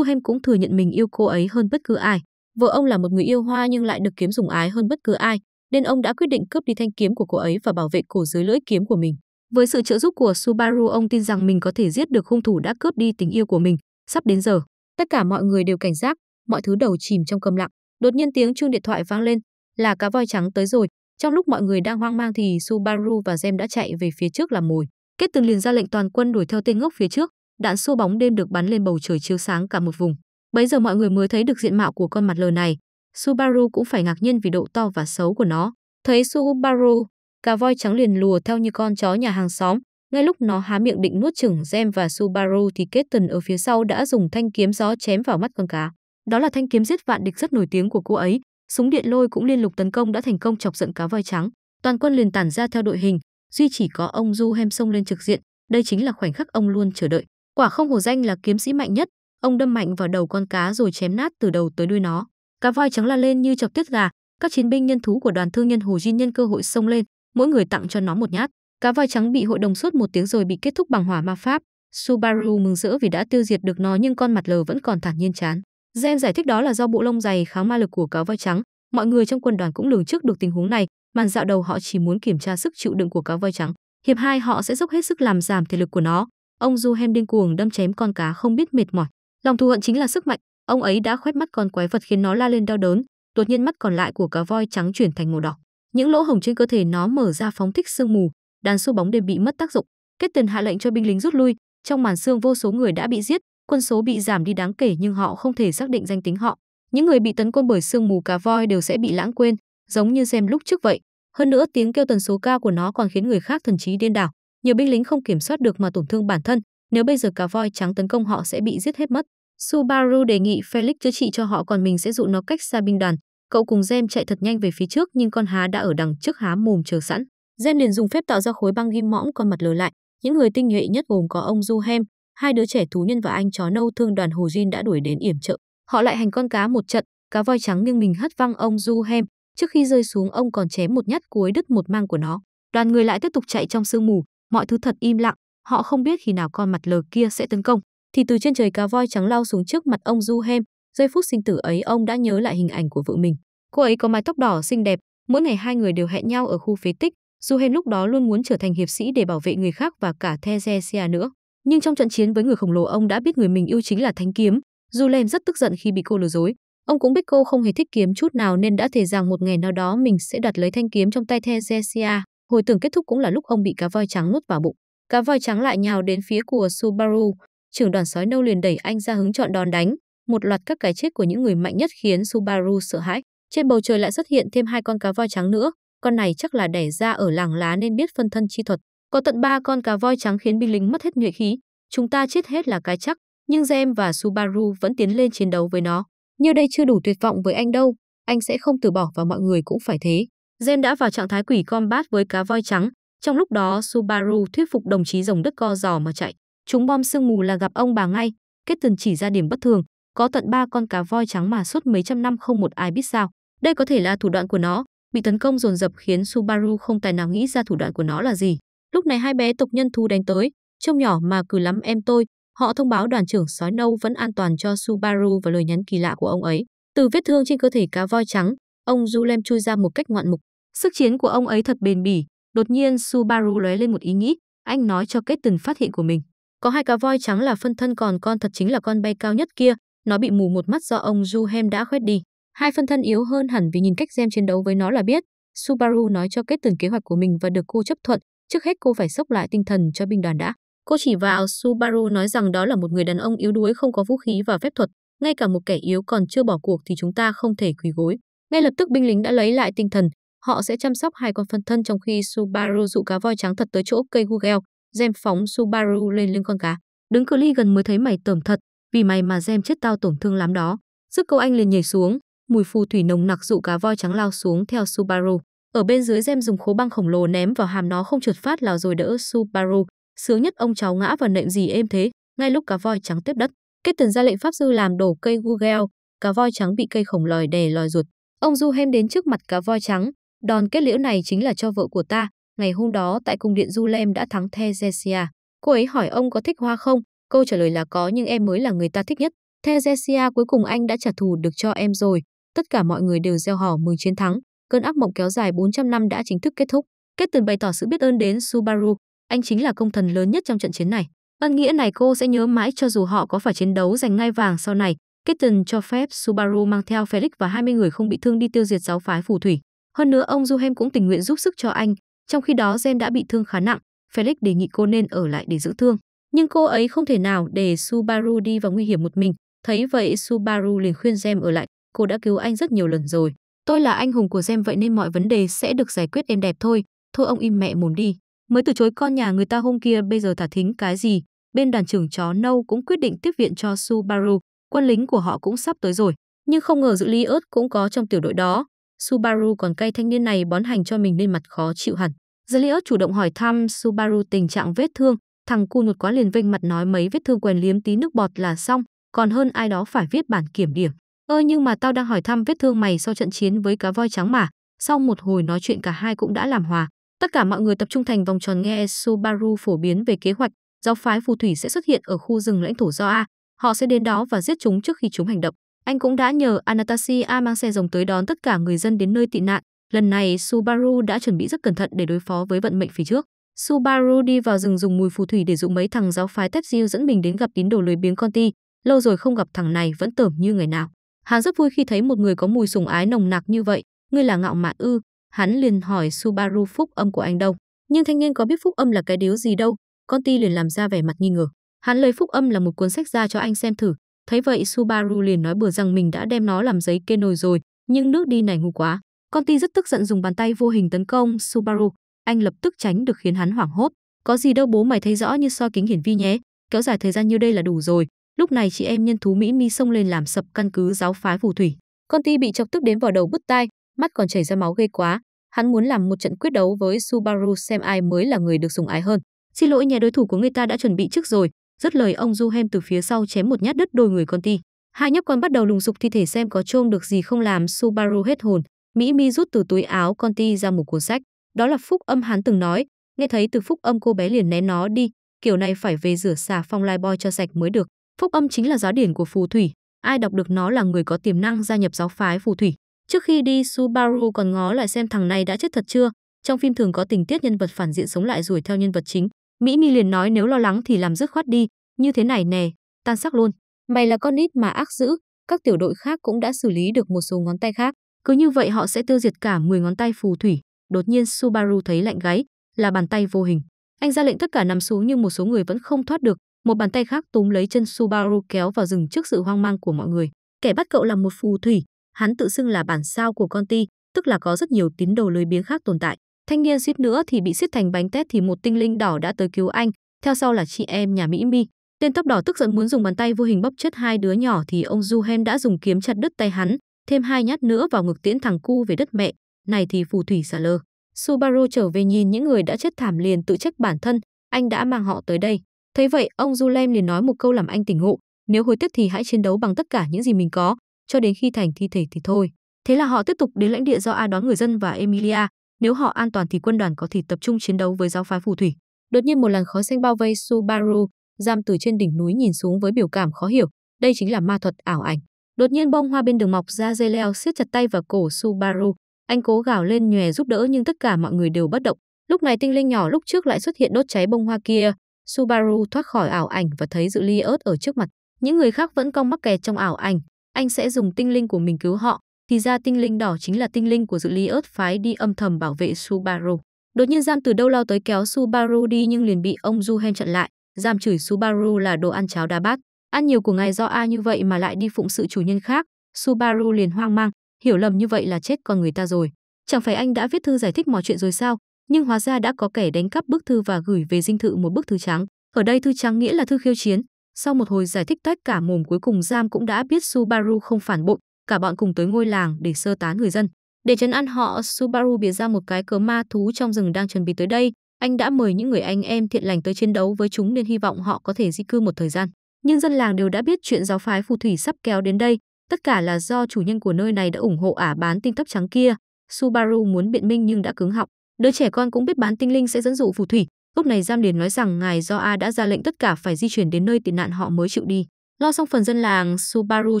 hem cũng thừa nhận mình yêu cô ấy hơn bất cứ ai. Vợ ông là một người yêu hoa nhưng lại được kiếm dùng ái hơn bất cứ ai, nên ông đã quyết định cướp đi thanh kiếm của cô ấy và bảo vệ cổ dưới lưỡi kiếm của mình. Với sự trợ giúp của Subaru, ông tin rằng mình có thể giết được hung thủ đã cướp đi tình yêu của mình. Sắp đến giờ, tất cả mọi người đều cảnh giác, mọi thứ đầu chìm trong câm lặng. Đột nhiên tiếng chuông điện thoại vang lên, là cá voi trắng tới rồi. Trong lúc mọi người đang hoang mang thì Subaru và Gem đã chạy về phía trước làm mồi. Kết từng liền ra lệnh toàn quân đuổi theo tên ngốc phía trước, đạn xô bóng đêm được bắn lên bầu trời chiếu sáng cả một vùng. Bấy giờ mọi người mới thấy được diện mạo của con mặt lờ này. Subaru cũng phải ngạc nhiên vì độ to và xấu của nó. Thấy Subaru, cá voi trắng liền lùa theo như con chó nhà hàng xóm. Ngay lúc nó há miệng định nuốt chửng Gem và Subaru thì kết tần ở phía sau đã dùng thanh kiếm gió chém vào mắt con cá. Đó là thanh kiếm giết vạn địch rất nổi tiếng của cô ấy. Súng điện lôi cũng liên lục tấn công đã thành công chọc giận cá voi trắng. Toàn quân liền tản ra theo đội hình, duy chỉ có ông Du Hem xông lên trực diện, đây chính là khoảnh khắc ông luôn chờ đợi. Quả không hổ danh là kiếm sĩ mạnh nhất, ông đâm mạnh vào đầu con cá rồi chém nát từ đầu tới đuôi nó. Cá voi trắng la lên như chọc tiết gà, các chiến binh nhân thú của đoàn thương nhân Hồ Jin nhân cơ hội xông lên, mỗi người tặng cho nó một nhát. Cá voi trắng bị hội đồng suốt một tiếng rồi bị kết thúc bằng hỏa ma pháp. Subaru mừng rỡ vì đã tiêu diệt được nó nhưng con mặt lờ vẫn còn thản nhiên chán. Gen giải thích đó là do bộ lông dày kháng ma lực của cá voi trắng. Mọi người trong quân đoàn cũng lường trước được tình huống này, màn dạo đầu họ chỉ muốn kiểm tra sức chịu đựng của cá voi trắng. Hiệp 2 họ sẽ dốc hết sức làm giảm thể lực của nó. Ông Duhem điên cuồng đâm chém con cá không biết mệt mỏi. Lòng thù hận chính là sức mạnh. Ông ấy đã khoét mắt con quái vật khiến nó la lên đau đớn. Đột nhiên mắt còn lại của cá voi trắng chuyển thành màu đỏ. Những lỗ hổng trên cơ thể nó mở ra phóng thích sương mù. Đàn xô bóng đêm bị mất tác dụng. Kết tần hạ lệnh cho binh lính rút lui. Trong màn xương vô số người đã bị giết, quân số bị giảm đi đáng kể nhưng họ không thể xác định danh tính họ. Những người bị tấn công bởi sương mù cá voi đều sẽ bị lãng quên, giống như xem lúc trước vậy. Hơn nữa tiếng kêu tần số cao của nó còn khiến người khác thần trí điên đảo, nhiều binh lính không kiểm soát được mà tổn thương bản thân, nếu bây giờ cá voi trắng tấn công họ sẽ bị giết hết mất. Subaru đề nghị Felix chữa trị cho họ còn mình sẽ dụ nó cách xa binh đoàn. Cậu cùng Gem chạy thật nhanh về phía trước nhưng con há đã ở đằng trước há mồm chờ sẵn. Gem liền dùng phép tạo ra khối băng ghim mõm con mặt lờ lại. Những người tinh nhuệ nhất gồm có ông Du Hem, hai đứa trẻ thú nhân và anh chó nâu thương đoàn Hồ Jin đã đuổi đến yểm trợ. Họ lại hành con cá một trận, cá voi trắng nhưng mình hất văng ông Du Hem, Trước khi rơi xuống ông còn chém một nhát cuối đứt một mang của nó. Đoàn người lại tiếp tục chạy trong sương mù, mọi thứ thật im lặng, họ không biết khi nào con mặt lờ kia sẽ tấn công. Thì từ trên trời cá voi trắng lao xuống trước mặt ông Du Hem, giây phút sinh tử ấy ông đã nhớ lại hình ảnh của vợ mình. Cô ấy có mái tóc đỏ xinh đẹp, mỗi ngày hai người đều hẹn nhau ở khu phế tích, Du Hem lúc đó luôn muốn trở thành hiệp sĩ để bảo vệ người khác và cả Thesesia nữa. Nhưng trong trận chiến với người khổng lồ ông đã biết người mình yêu chính là Thánh Kiếm, Du Lem rất tức giận khi bị cô lừa dối. Ông cũng biết cô không hề thích kiếm chút nào nên đã thề rằng một ngày nào đó mình sẽ đặt lấy thanh kiếm trong tay Thesesia. Hồi tưởng kết thúc cũng là lúc ông bị cá voi trắng nuốt vào bụng. Cá voi trắng lại nhào đến phía của Subaru. Trưởng đoàn sói nâu liền đẩy anh ra hứng chọn đòn đánh. Một loạt các cái chết của những người mạnh nhất khiến Subaru sợ hãi. Trên bầu trời lại xuất hiện thêm hai con cá voi trắng nữa. Con này chắc là đẻ ra ở làng lá nên biết phân thân chi thuật. Có tận ba con cá voi trắng khiến binh lính mất hết nhuệ khí. Chúng ta chết hết là cái chắc, nhưng Zem và Subaru vẫn tiến lên chiến đấu với nó. Như đây chưa đủ tuyệt vọng với anh đâu, anh sẽ không từ bỏ và mọi người cũng phải thế. gen đã vào trạng thái quỷ combat với cá voi trắng, trong lúc đó Subaru thuyết phục đồng chí rồng đất co giò mà chạy. Chúng bom sương mù là gặp ông bà ngay, kết tần chỉ ra điểm bất thường, có tận ba con cá voi trắng mà suốt mấy trăm năm không một ai biết sao. Đây có thể là thủ đoạn của nó, bị tấn công dồn dập khiến Subaru không tài nào nghĩ ra thủ đoạn của nó là gì. Lúc này hai bé tộc nhân thú đánh tới, trông nhỏ mà cứ lắm em tôi, Họ thông báo đoàn trưởng sói nâu vẫn an toàn cho Subaru và lời nhắn kỳ lạ của ông ấy. Từ vết thương trên cơ thể cá voi trắng, ông Julem chui ra một cách ngoạn mục. Sức chiến của ông ấy thật bền bỉ. Đột nhiên Subaru lóe lên một ý nghĩ, anh nói cho kết từng phát hiện của mình. Có hai cá voi trắng là phân thân còn con thật chính là con bay cao nhất kia, nó bị mù một mắt do ông Juhem đã khuét đi. Hai phân thân yếu hơn hẳn vì nhìn cách Gem chiến đấu với nó là biết. Subaru nói cho kết từng kế hoạch của mình và được cô chấp thuận, trước hết cô phải sốc lại tinh thần cho binh đoàn đã. Cô chỉ vào Subaru nói rằng đó là một người đàn ông yếu đuối không có vũ khí và phép thuật, ngay cả một kẻ yếu còn chưa bỏ cuộc thì chúng ta không thể quỳ gối. Ngay lập tức binh lính đã lấy lại tinh thần, họ sẽ chăm sóc hai con phân thân trong khi Subaru dụ cá voi trắng thật tới chỗ cây Google, Gem phóng Subaru lên lưng con cá. Đứng cự ly gần mới thấy mày tởm thật, vì mày mà Gem chết tao tổn thương lắm đó. Sức câu anh liền nhảy xuống, mùi phù thủy nồng nặc dụ cá voi trắng lao xuống theo Subaru. Ở bên dưới Gem dùng khố băng khổng lồ ném vào hàm nó không trượt phát là rồi đỡ Subaru, sướng nhất ông cháu ngã vào nệm gì êm thế, ngay lúc cá voi trắng tiếp đất. Kết tần ra lệnh Pháp sư làm đổ cây Google, cá voi trắng bị cây khổng lòi đè lòi ruột. Ông Du Hem đến trước mặt cá voi trắng, đòn kết liễu này chính là cho vợ của ta. Ngày hôm đó tại cung điện Du Lem đã thắng Thegesia. Cô ấy hỏi ông có thích hoa không? Câu trả lời là có nhưng em mới là người ta thích nhất. Thegesia cuối cùng anh đã trả thù được cho em rồi. Tất cả mọi người đều gieo hò mừng chiến thắng. Cơn ác mộng kéo dài 400 năm đã chính thức kết thúc. Kết tần bày tỏ sự biết ơn đến Subaru, anh chính là công thần lớn nhất trong trận chiến này. Ân nghĩa này cô sẽ nhớ mãi cho dù họ có phải chiến đấu giành ngai vàng sau này. Kitten cho phép Subaru mang theo Felix và 20 người không bị thương đi tiêu diệt giáo phái phù thủy. Hơn nữa ông Duhem cũng tình nguyện giúp sức cho anh, trong khi đó Zen đã bị thương khá nặng, Felix đề nghị cô nên ở lại để giữ thương. Nhưng cô ấy không thể nào để Subaru đi vào nguy hiểm một mình. Thấy vậy Subaru liền khuyên Gem ở lại, cô đã cứu anh rất nhiều lần rồi. Tôi là anh hùng của Gem vậy nên mọi vấn đề sẽ được giải quyết êm đẹp thôi. Thôi ông im mẹ mồm đi. Mới từ chối con nhà người ta hôm kia bây giờ thả thính cái gì, bên đoàn trưởng chó nâu cũng quyết định tiếp viện cho Subaru, quân lính của họ cũng sắp tới rồi. Nhưng không ngờ dự lý ớt cũng có trong tiểu đội đó. Subaru còn cay thanh niên này bón hành cho mình nên mặt khó chịu hẳn. Dự Zelius chủ động hỏi thăm Subaru tình trạng vết thương, thằng cu nhột quá liền vênh mặt nói mấy vết thương quèn liếm tí nước bọt là xong, còn hơn ai đó phải viết bản kiểm điểm. Ơ nhưng mà tao đang hỏi thăm vết thương mày sau trận chiến với cá voi trắng mà. Sau một hồi nói chuyện cả hai cũng đã làm hòa. Tất cả mọi người tập trung thành vòng tròn nghe Subaru phổ biến về kế hoạch giáo phái phù thủy sẽ xuất hiện ở khu rừng lãnh thổ do A. Họ sẽ đến đó và giết chúng trước khi chúng hành động. Anh cũng đã nhờ Anastasia mang xe rồng tới đón tất cả người dân đến nơi tị nạn. Lần này Subaru đã chuẩn bị rất cẩn thận để đối phó với vận mệnh phía trước. Subaru đi vào rừng dùng mùi phù thủy để dụ mấy thằng giáo phái Tepsil dẫn mình đến gặp tín đồ lười biếng Conti. Lâu rồi không gặp thằng này vẫn tởm như ngày nào. Hắn rất vui khi thấy một người có mùi sùng ái nồng nặc như vậy. Ngươi là ngạo mạn ư? Hắn liền hỏi Subaru phúc âm của anh đâu. Nhưng thanh niên có biết phúc âm là cái điếu gì đâu, con ti liền làm ra vẻ mặt nghi ngờ. Hắn lấy phúc âm là một cuốn sách ra cho anh xem thử. Thấy vậy Subaru liền nói bừa rằng mình đã đem nó làm giấy kê nồi rồi, nhưng nước đi này ngu quá. Con ti rất tức giận dùng bàn tay vô hình tấn công Subaru. Anh lập tức tránh được khiến hắn hoảng hốt. Có gì đâu bố mày thấy rõ như so kính hiển vi nhé, kéo dài thời gian như đây là đủ rồi. Lúc này chị em nhân thú Mỹ Mi xông lên làm sập căn cứ giáo phái phù thủy. Con ti bị chọc tức đến vào đầu bứt tai, mắt còn chảy ra máu ghê quá. Hắn muốn làm một trận quyết đấu với Subaru xem ai mới là người được sủng ái hơn. Xin lỗi nhà đối thủ của người ta đã chuẩn bị trước rồi. Rất lời ông Duhem từ phía sau chém một nhát đứt đôi người con ti. Hai nhóc con bắt đầu lùng sục thi thể xem có trôm được gì không làm Subaru hết hồn. Mỹ Mi rút từ túi áo con ti ra một cuốn sách. Đó là phúc âm hắn từng nói. Nghe thấy từ phúc âm cô bé liền né nó đi. Kiểu này phải về rửa xà phong lai boy cho sạch mới được. Phúc âm chính là giáo điển của phù thủy. Ai đọc được nó là người có tiềm năng gia nhập giáo phái phù thủy. Trước khi đi, Subaru còn ngó lại xem thằng này đã chết thật chưa. Trong phim thường có tình tiết nhân vật phản diện sống lại rồi theo nhân vật chính. Mỹ Mi liền nói nếu lo lắng thì làm dứt khoát đi, như thế này nè, tan xác luôn. Mày là con nít mà ác dữ, các tiểu đội khác cũng đã xử lý được một số ngón tay khác. Cứ như vậy họ sẽ tiêu diệt cả 10 ngón tay phù thủy. Đột nhiên Subaru thấy lạnh gáy, là bàn tay vô hình. Anh ra lệnh tất cả nằm xuống nhưng một số người vẫn không thoát được. Một bàn tay khác túm lấy chân Subaru kéo vào rừng trước sự hoang mang của mọi người. Kẻ bắt cậu là một phù thủy, hắn tự xưng là bản sao của con ty, tức là có rất nhiều tín đồ lười biếng khác tồn tại. Thanh niên suýt nữa thì bị xiết thành bánh tét thì một tinh linh đỏ đã tới cứu anh, theo sau là chị em nhà Mỹ Mi. Tên tóc đỏ tức giận muốn dùng bàn tay vô hình bóp chết hai đứa nhỏ thì ông Du Hem đã dùng kiếm chặt đứt tay hắn, thêm hai nhát nữa vào ngực tiễn thằng cu về đất mẹ. Này thì phù thủy xả lơ. Subaru trở về nhìn những người đã chết thảm liền tự trách bản thân, anh đã mang họ tới đây. Thấy vậy, ông Du Lem liền nói một câu làm anh tỉnh ngộ, nếu hối tiếc thì hãy chiến đấu bằng tất cả những gì mình có, cho đến khi thành thi thể thì thôi. Thế là họ tiếp tục đến lãnh địa do A đón người dân và Emilia, nếu họ an toàn thì quân đoàn có thể tập trung chiến đấu với giáo phái phù thủy. Đột nhiên một làn khói xanh bao vây Subaru, giam từ trên đỉnh núi nhìn xuống với biểu cảm khó hiểu, đây chính là ma thuật ảo ảnh. Đột nhiên bông hoa bên đường mọc ra dây leo siết chặt tay vào cổ Subaru, anh cố gào lên nhòe giúp đỡ nhưng tất cả mọi người đều bất động. Lúc này tinh linh nhỏ lúc trước lại xuất hiện đốt cháy bông hoa kia, Subaru thoát khỏi ảo ảnh và thấy dự ly ớt ở trước mặt. Những người khác vẫn cong mắc kẹt trong ảo ảnh, anh sẽ dùng tinh linh của mình cứu họ. Thì ra tinh linh đỏ chính là tinh linh của dự lý ớt phái đi âm thầm bảo vệ Subaru. Đột nhiên Giam từ đâu lao tới kéo Subaru đi nhưng liền bị ông Juhen chặn lại. Giam chửi Subaru là đồ ăn cháo đa bát. Ăn nhiều của ngài do ai như vậy mà lại đi phụng sự chủ nhân khác. Subaru liền hoang mang, hiểu lầm như vậy là chết con người ta rồi. Chẳng phải anh đã viết thư giải thích mọi chuyện rồi sao? Nhưng hóa ra đã có kẻ đánh cắp bức thư và gửi về dinh thự một bức thư trắng. Ở đây thư trắng nghĩa là thư khiêu chiến, sau một hồi giải thích tách cả mồm cuối cùng Giam cũng đã biết Subaru không phản bội, cả bọn cùng tới ngôi làng để sơ tán người dân. Để trấn an họ, Subaru bịa ra một cái cớ ma thú trong rừng đang chuẩn bị tới đây. Anh đã mời những người anh em thiện lành tới chiến đấu với chúng nên hy vọng họ có thể di cư một thời gian. Nhưng dân làng đều đã biết chuyện giáo phái phù thủy sắp kéo đến đây, tất cả là do chủ nhân của nơi này đã ủng hộ ả bán tinh tóc trắng kia. Subaru muốn biện minh nhưng đã cứng họng. Đứa trẻ con cũng biết bán tinh linh sẽ dẫn dụ phù thủy, Lúc này Giam Điền nói rằng ngài do A đã ra lệnh tất cả phải di chuyển đến nơi tị nạn họ mới chịu đi. Lo xong phần dân làng, Subaru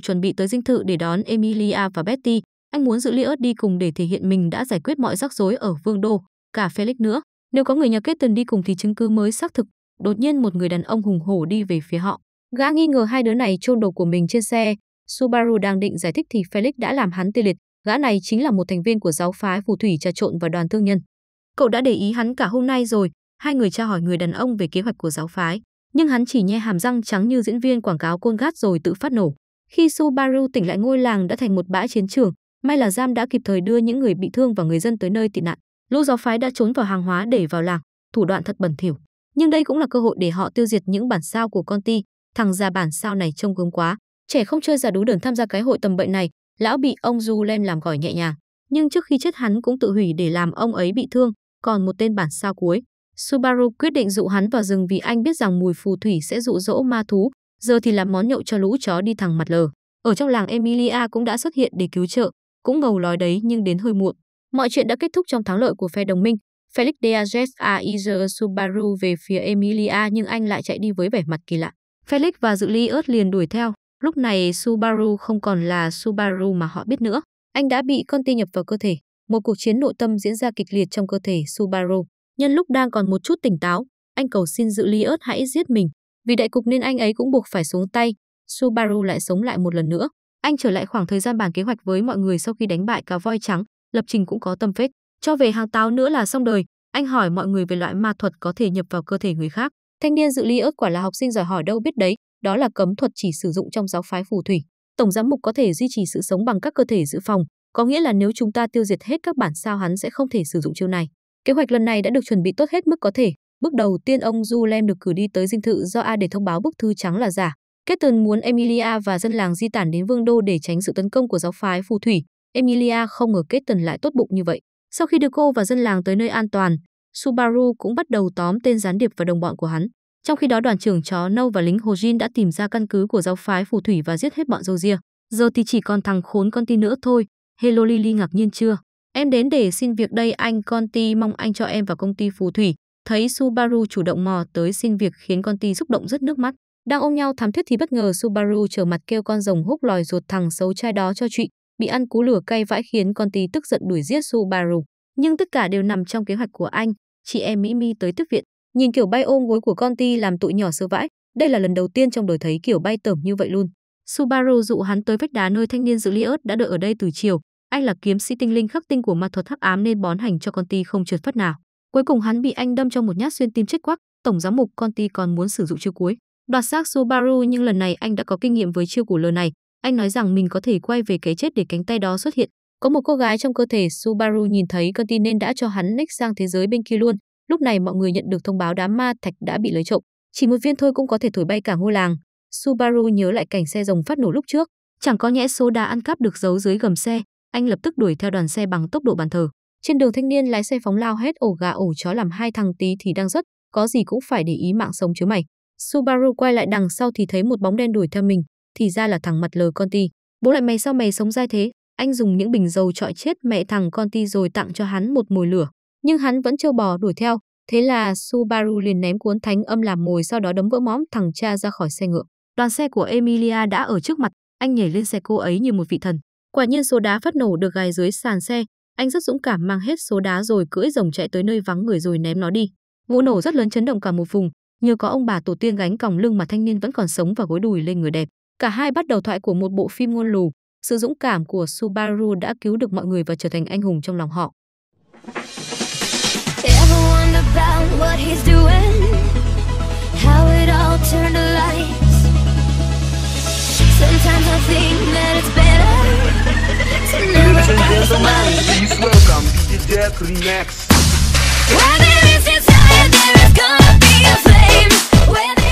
chuẩn bị tới dinh thự để đón Emilia và Betty. Anh muốn giữ Liot đi cùng để thể hiện mình đã giải quyết mọi rắc rối ở vương đô, cả Felix nữa. Nếu có người nhà kết tần đi cùng thì chứng cứ mới xác thực. Đột nhiên một người đàn ông hùng hổ đi về phía họ. Gã nghi ngờ hai đứa này chôn đồ của mình trên xe. Subaru đang định giải thích thì Felix đã làm hắn tê liệt. Gã này chính là một thành viên của giáo phái phù thủy trà trộn và đoàn thương nhân. Cậu đã để ý hắn cả hôm nay rồi, hai người tra hỏi người đàn ông về kế hoạch của giáo phái, nhưng hắn chỉ nhe hàm răng trắng như diễn viên quảng cáo côn Colgate rồi tự phát nổ. Khi Subaru tỉnh lại ngôi làng đã thành một bãi chiến trường, may là Giam đã kịp thời đưa những người bị thương và người dân tới nơi tị nạn. Lũ giáo phái đã trốn vào hàng hóa để vào làng, thủ đoạn thật bẩn thỉu. Nhưng đây cũng là cơ hội để họ tiêu diệt những bản sao của con ti. Thằng già bản sao này trông gớm quá. Trẻ không chơi giả đủ đường tham gia cái hội tầm bậy này, lão bị ông Du Lem làm gỏi nhẹ nhàng. Nhưng trước khi chết hắn cũng tự hủy để làm ông ấy bị thương, còn một tên bản sao cuối. Subaru quyết định dụ hắn vào rừng vì anh biết rằng mùi phù thủy sẽ dụ dỗ ma thú, giờ thì làm món nhậu cho lũ chó đi thẳng mặt lờ. Ở trong làng Emilia cũng đã xuất hiện để cứu trợ, cũng ngầu lói đấy nhưng đến hơi muộn. Mọi chuyện đã kết thúc trong thắng lợi của phe đồng minh. Felix Diaz Aizer Subaru về phía Emilia nhưng anh lại chạy đi với vẻ mặt kỳ lạ. Felix và Dự Ly ớt liền đuổi theo. Lúc này Subaru không còn là Subaru mà họ biết nữa. Anh đã bị con ti nhập vào cơ thể. Một cuộc chiến nội tâm diễn ra kịch liệt trong cơ thể Subaru. Nhân lúc đang còn một chút tỉnh táo, anh cầu xin dự ly ớt hãy giết mình. Vì đại cục nên anh ấy cũng buộc phải xuống tay. Subaru lại sống lại một lần nữa. Anh trở lại khoảng thời gian bàn kế hoạch với mọi người sau khi đánh bại cá voi trắng, lập trình cũng có tâm phết. Cho về hàng táo nữa là xong đời. Anh hỏi mọi người về loại ma thuật có thể nhập vào cơ thể người khác. Thanh niên dự ly ớt quả là học sinh giỏi hỏi đâu biết đấy, đó là cấm thuật chỉ sử dụng trong giáo phái phù thủy. Tổng giám mục có thể duy trì sự sống bằng các cơ thể dự phòng, có nghĩa là nếu chúng ta tiêu diệt hết các bản sao hắn sẽ không thể sử dụng chiêu này. Kế hoạch lần này đã được chuẩn bị tốt hết mức có thể. Bước đầu tiên ông Du Lem được cử đi tới dinh thự do A để thông báo bức thư trắng là giả. Kết muốn Emilia và dân làng di tản đến Vương Đô để tránh sự tấn công của giáo phái phù thủy. Emilia không ngờ Kết lại tốt bụng như vậy. Sau khi đưa cô và dân làng tới nơi an toàn, Subaru cũng bắt đầu tóm tên gián điệp và đồng bọn của hắn. Trong khi đó đoàn trưởng chó nâu và lính Hồ đã tìm ra căn cứ của giáo phái phù thủy và giết hết bọn dâu ria. Giờ thì chỉ còn thằng khốn con tin nữa thôi. Hello Lily ngạc nhiên chưa? Em đến để xin việc đây anh con Conti mong anh cho em vào công ty phù thủy. Thấy Subaru chủ động mò tới xin việc khiến con Conti xúc động rất nước mắt. Đang ôm nhau thắm thiết thì bất ngờ Subaru trở mặt kêu con rồng húc lòi ruột thằng xấu trai đó cho chị. Bị ăn cú lửa cay vãi khiến con Conti tức giận đuổi giết Subaru. Nhưng tất cả đều nằm trong kế hoạch của anh. Chị em Mỹ Mi tới tức viện. Nhìn kiểu bay ôm gối của con Conti làm tụi nhỏ sơ vãi. Đây là lần đầu tiên trong đời thấy kiểu bay tởm như vậy luôn. Subaru dụ hắn tới vách đá nơi thanh niên dự ly ớt đã đợi ở đây từ chiều, anh là kiếm sĩ tinh linh khắc tinh của ma thuật hắc ám nên bón hành cho con ti không trượt phát nào. Cuối cùng hắn bị anh đâm cho một nhát xuyên tim chết quắc, tổng giám mục con ti còn muốn sử dụng chiêu cuối. Đoạt xác Subaru nhưng lần này anh đã có kinh nghiệm với chiêu của lừa này. Anh nói rằng mình có thể quay về cái chết để cánh tay đó xuất hiện. Có một cô gái trong cơ thể Subaru nhìn thấy con ti nên đã cho hắn nick sang thế giới bên kia luôn. Lúc này mọi người nhận được thông báo đám ma thạch đã bị lấy trộm. Chỉ một viên thôi cũng có thể thổi bay cả ngôi làng. Subaru nhớ lại cảnh xe rồng phát nổ lúc trước. Chẳng có nhẽ số đá ăn cắp được giấu dưới gầm xe, anh lập tức đuổi theo đoàn xe bằng tốc độ bàn thờ. Trên đường thanh niên lái xe phóng lao hết ổ gà ổ chó làm hai thằng tí thì đang rất, có gì cũng phải để ý mạng sống chứ mày. Subaru quay lại đằng sau thì thấy một bóng đen đuổi theo mình, thì ra là thằng mặt lờ con ti. Bố lại mày sao mày sống dai thế? Anh dùng những bình dầu trọi chết mẹ thằng con ti rồi tặng cho hắn một mồi lửa, nhưng hắn vẫn trâu bò đuổi theo, thế là Subaru liền ném cuốn thánh âm làm mồi sau đó đấm vỡ móm thằng cha ra khỏi xe ngựa. Đoàn xe của Emilia đã ở trước mặt, anh nhảy lên xe cô ấy như một vị thần. Quả nhiên số đá phát nổ được gài dưới sàn xe, anh rất dũng cảm mang hết số đá rồi cưỡi rồng chạy tới nơi vắng người rồi ném nó đi. Vụ nổ rất lớn chấn động cả một vùng, nhờ có ông bà tổ tiên gánh còng lưng mà thanh niên vẫn còn sống và gối đùi lên người đẹp. Cả hai bắt đầu thoại của một bộ phim ngôn lù, sự dũng cảm của Subaru đã cứu được mọi người và trở thành anh hùng trong lòng họ. Sometimes I think that it's better Ladies and gentlemen, please welcome DJ Jack Remix. Where there is desire, there is gonna be a flame.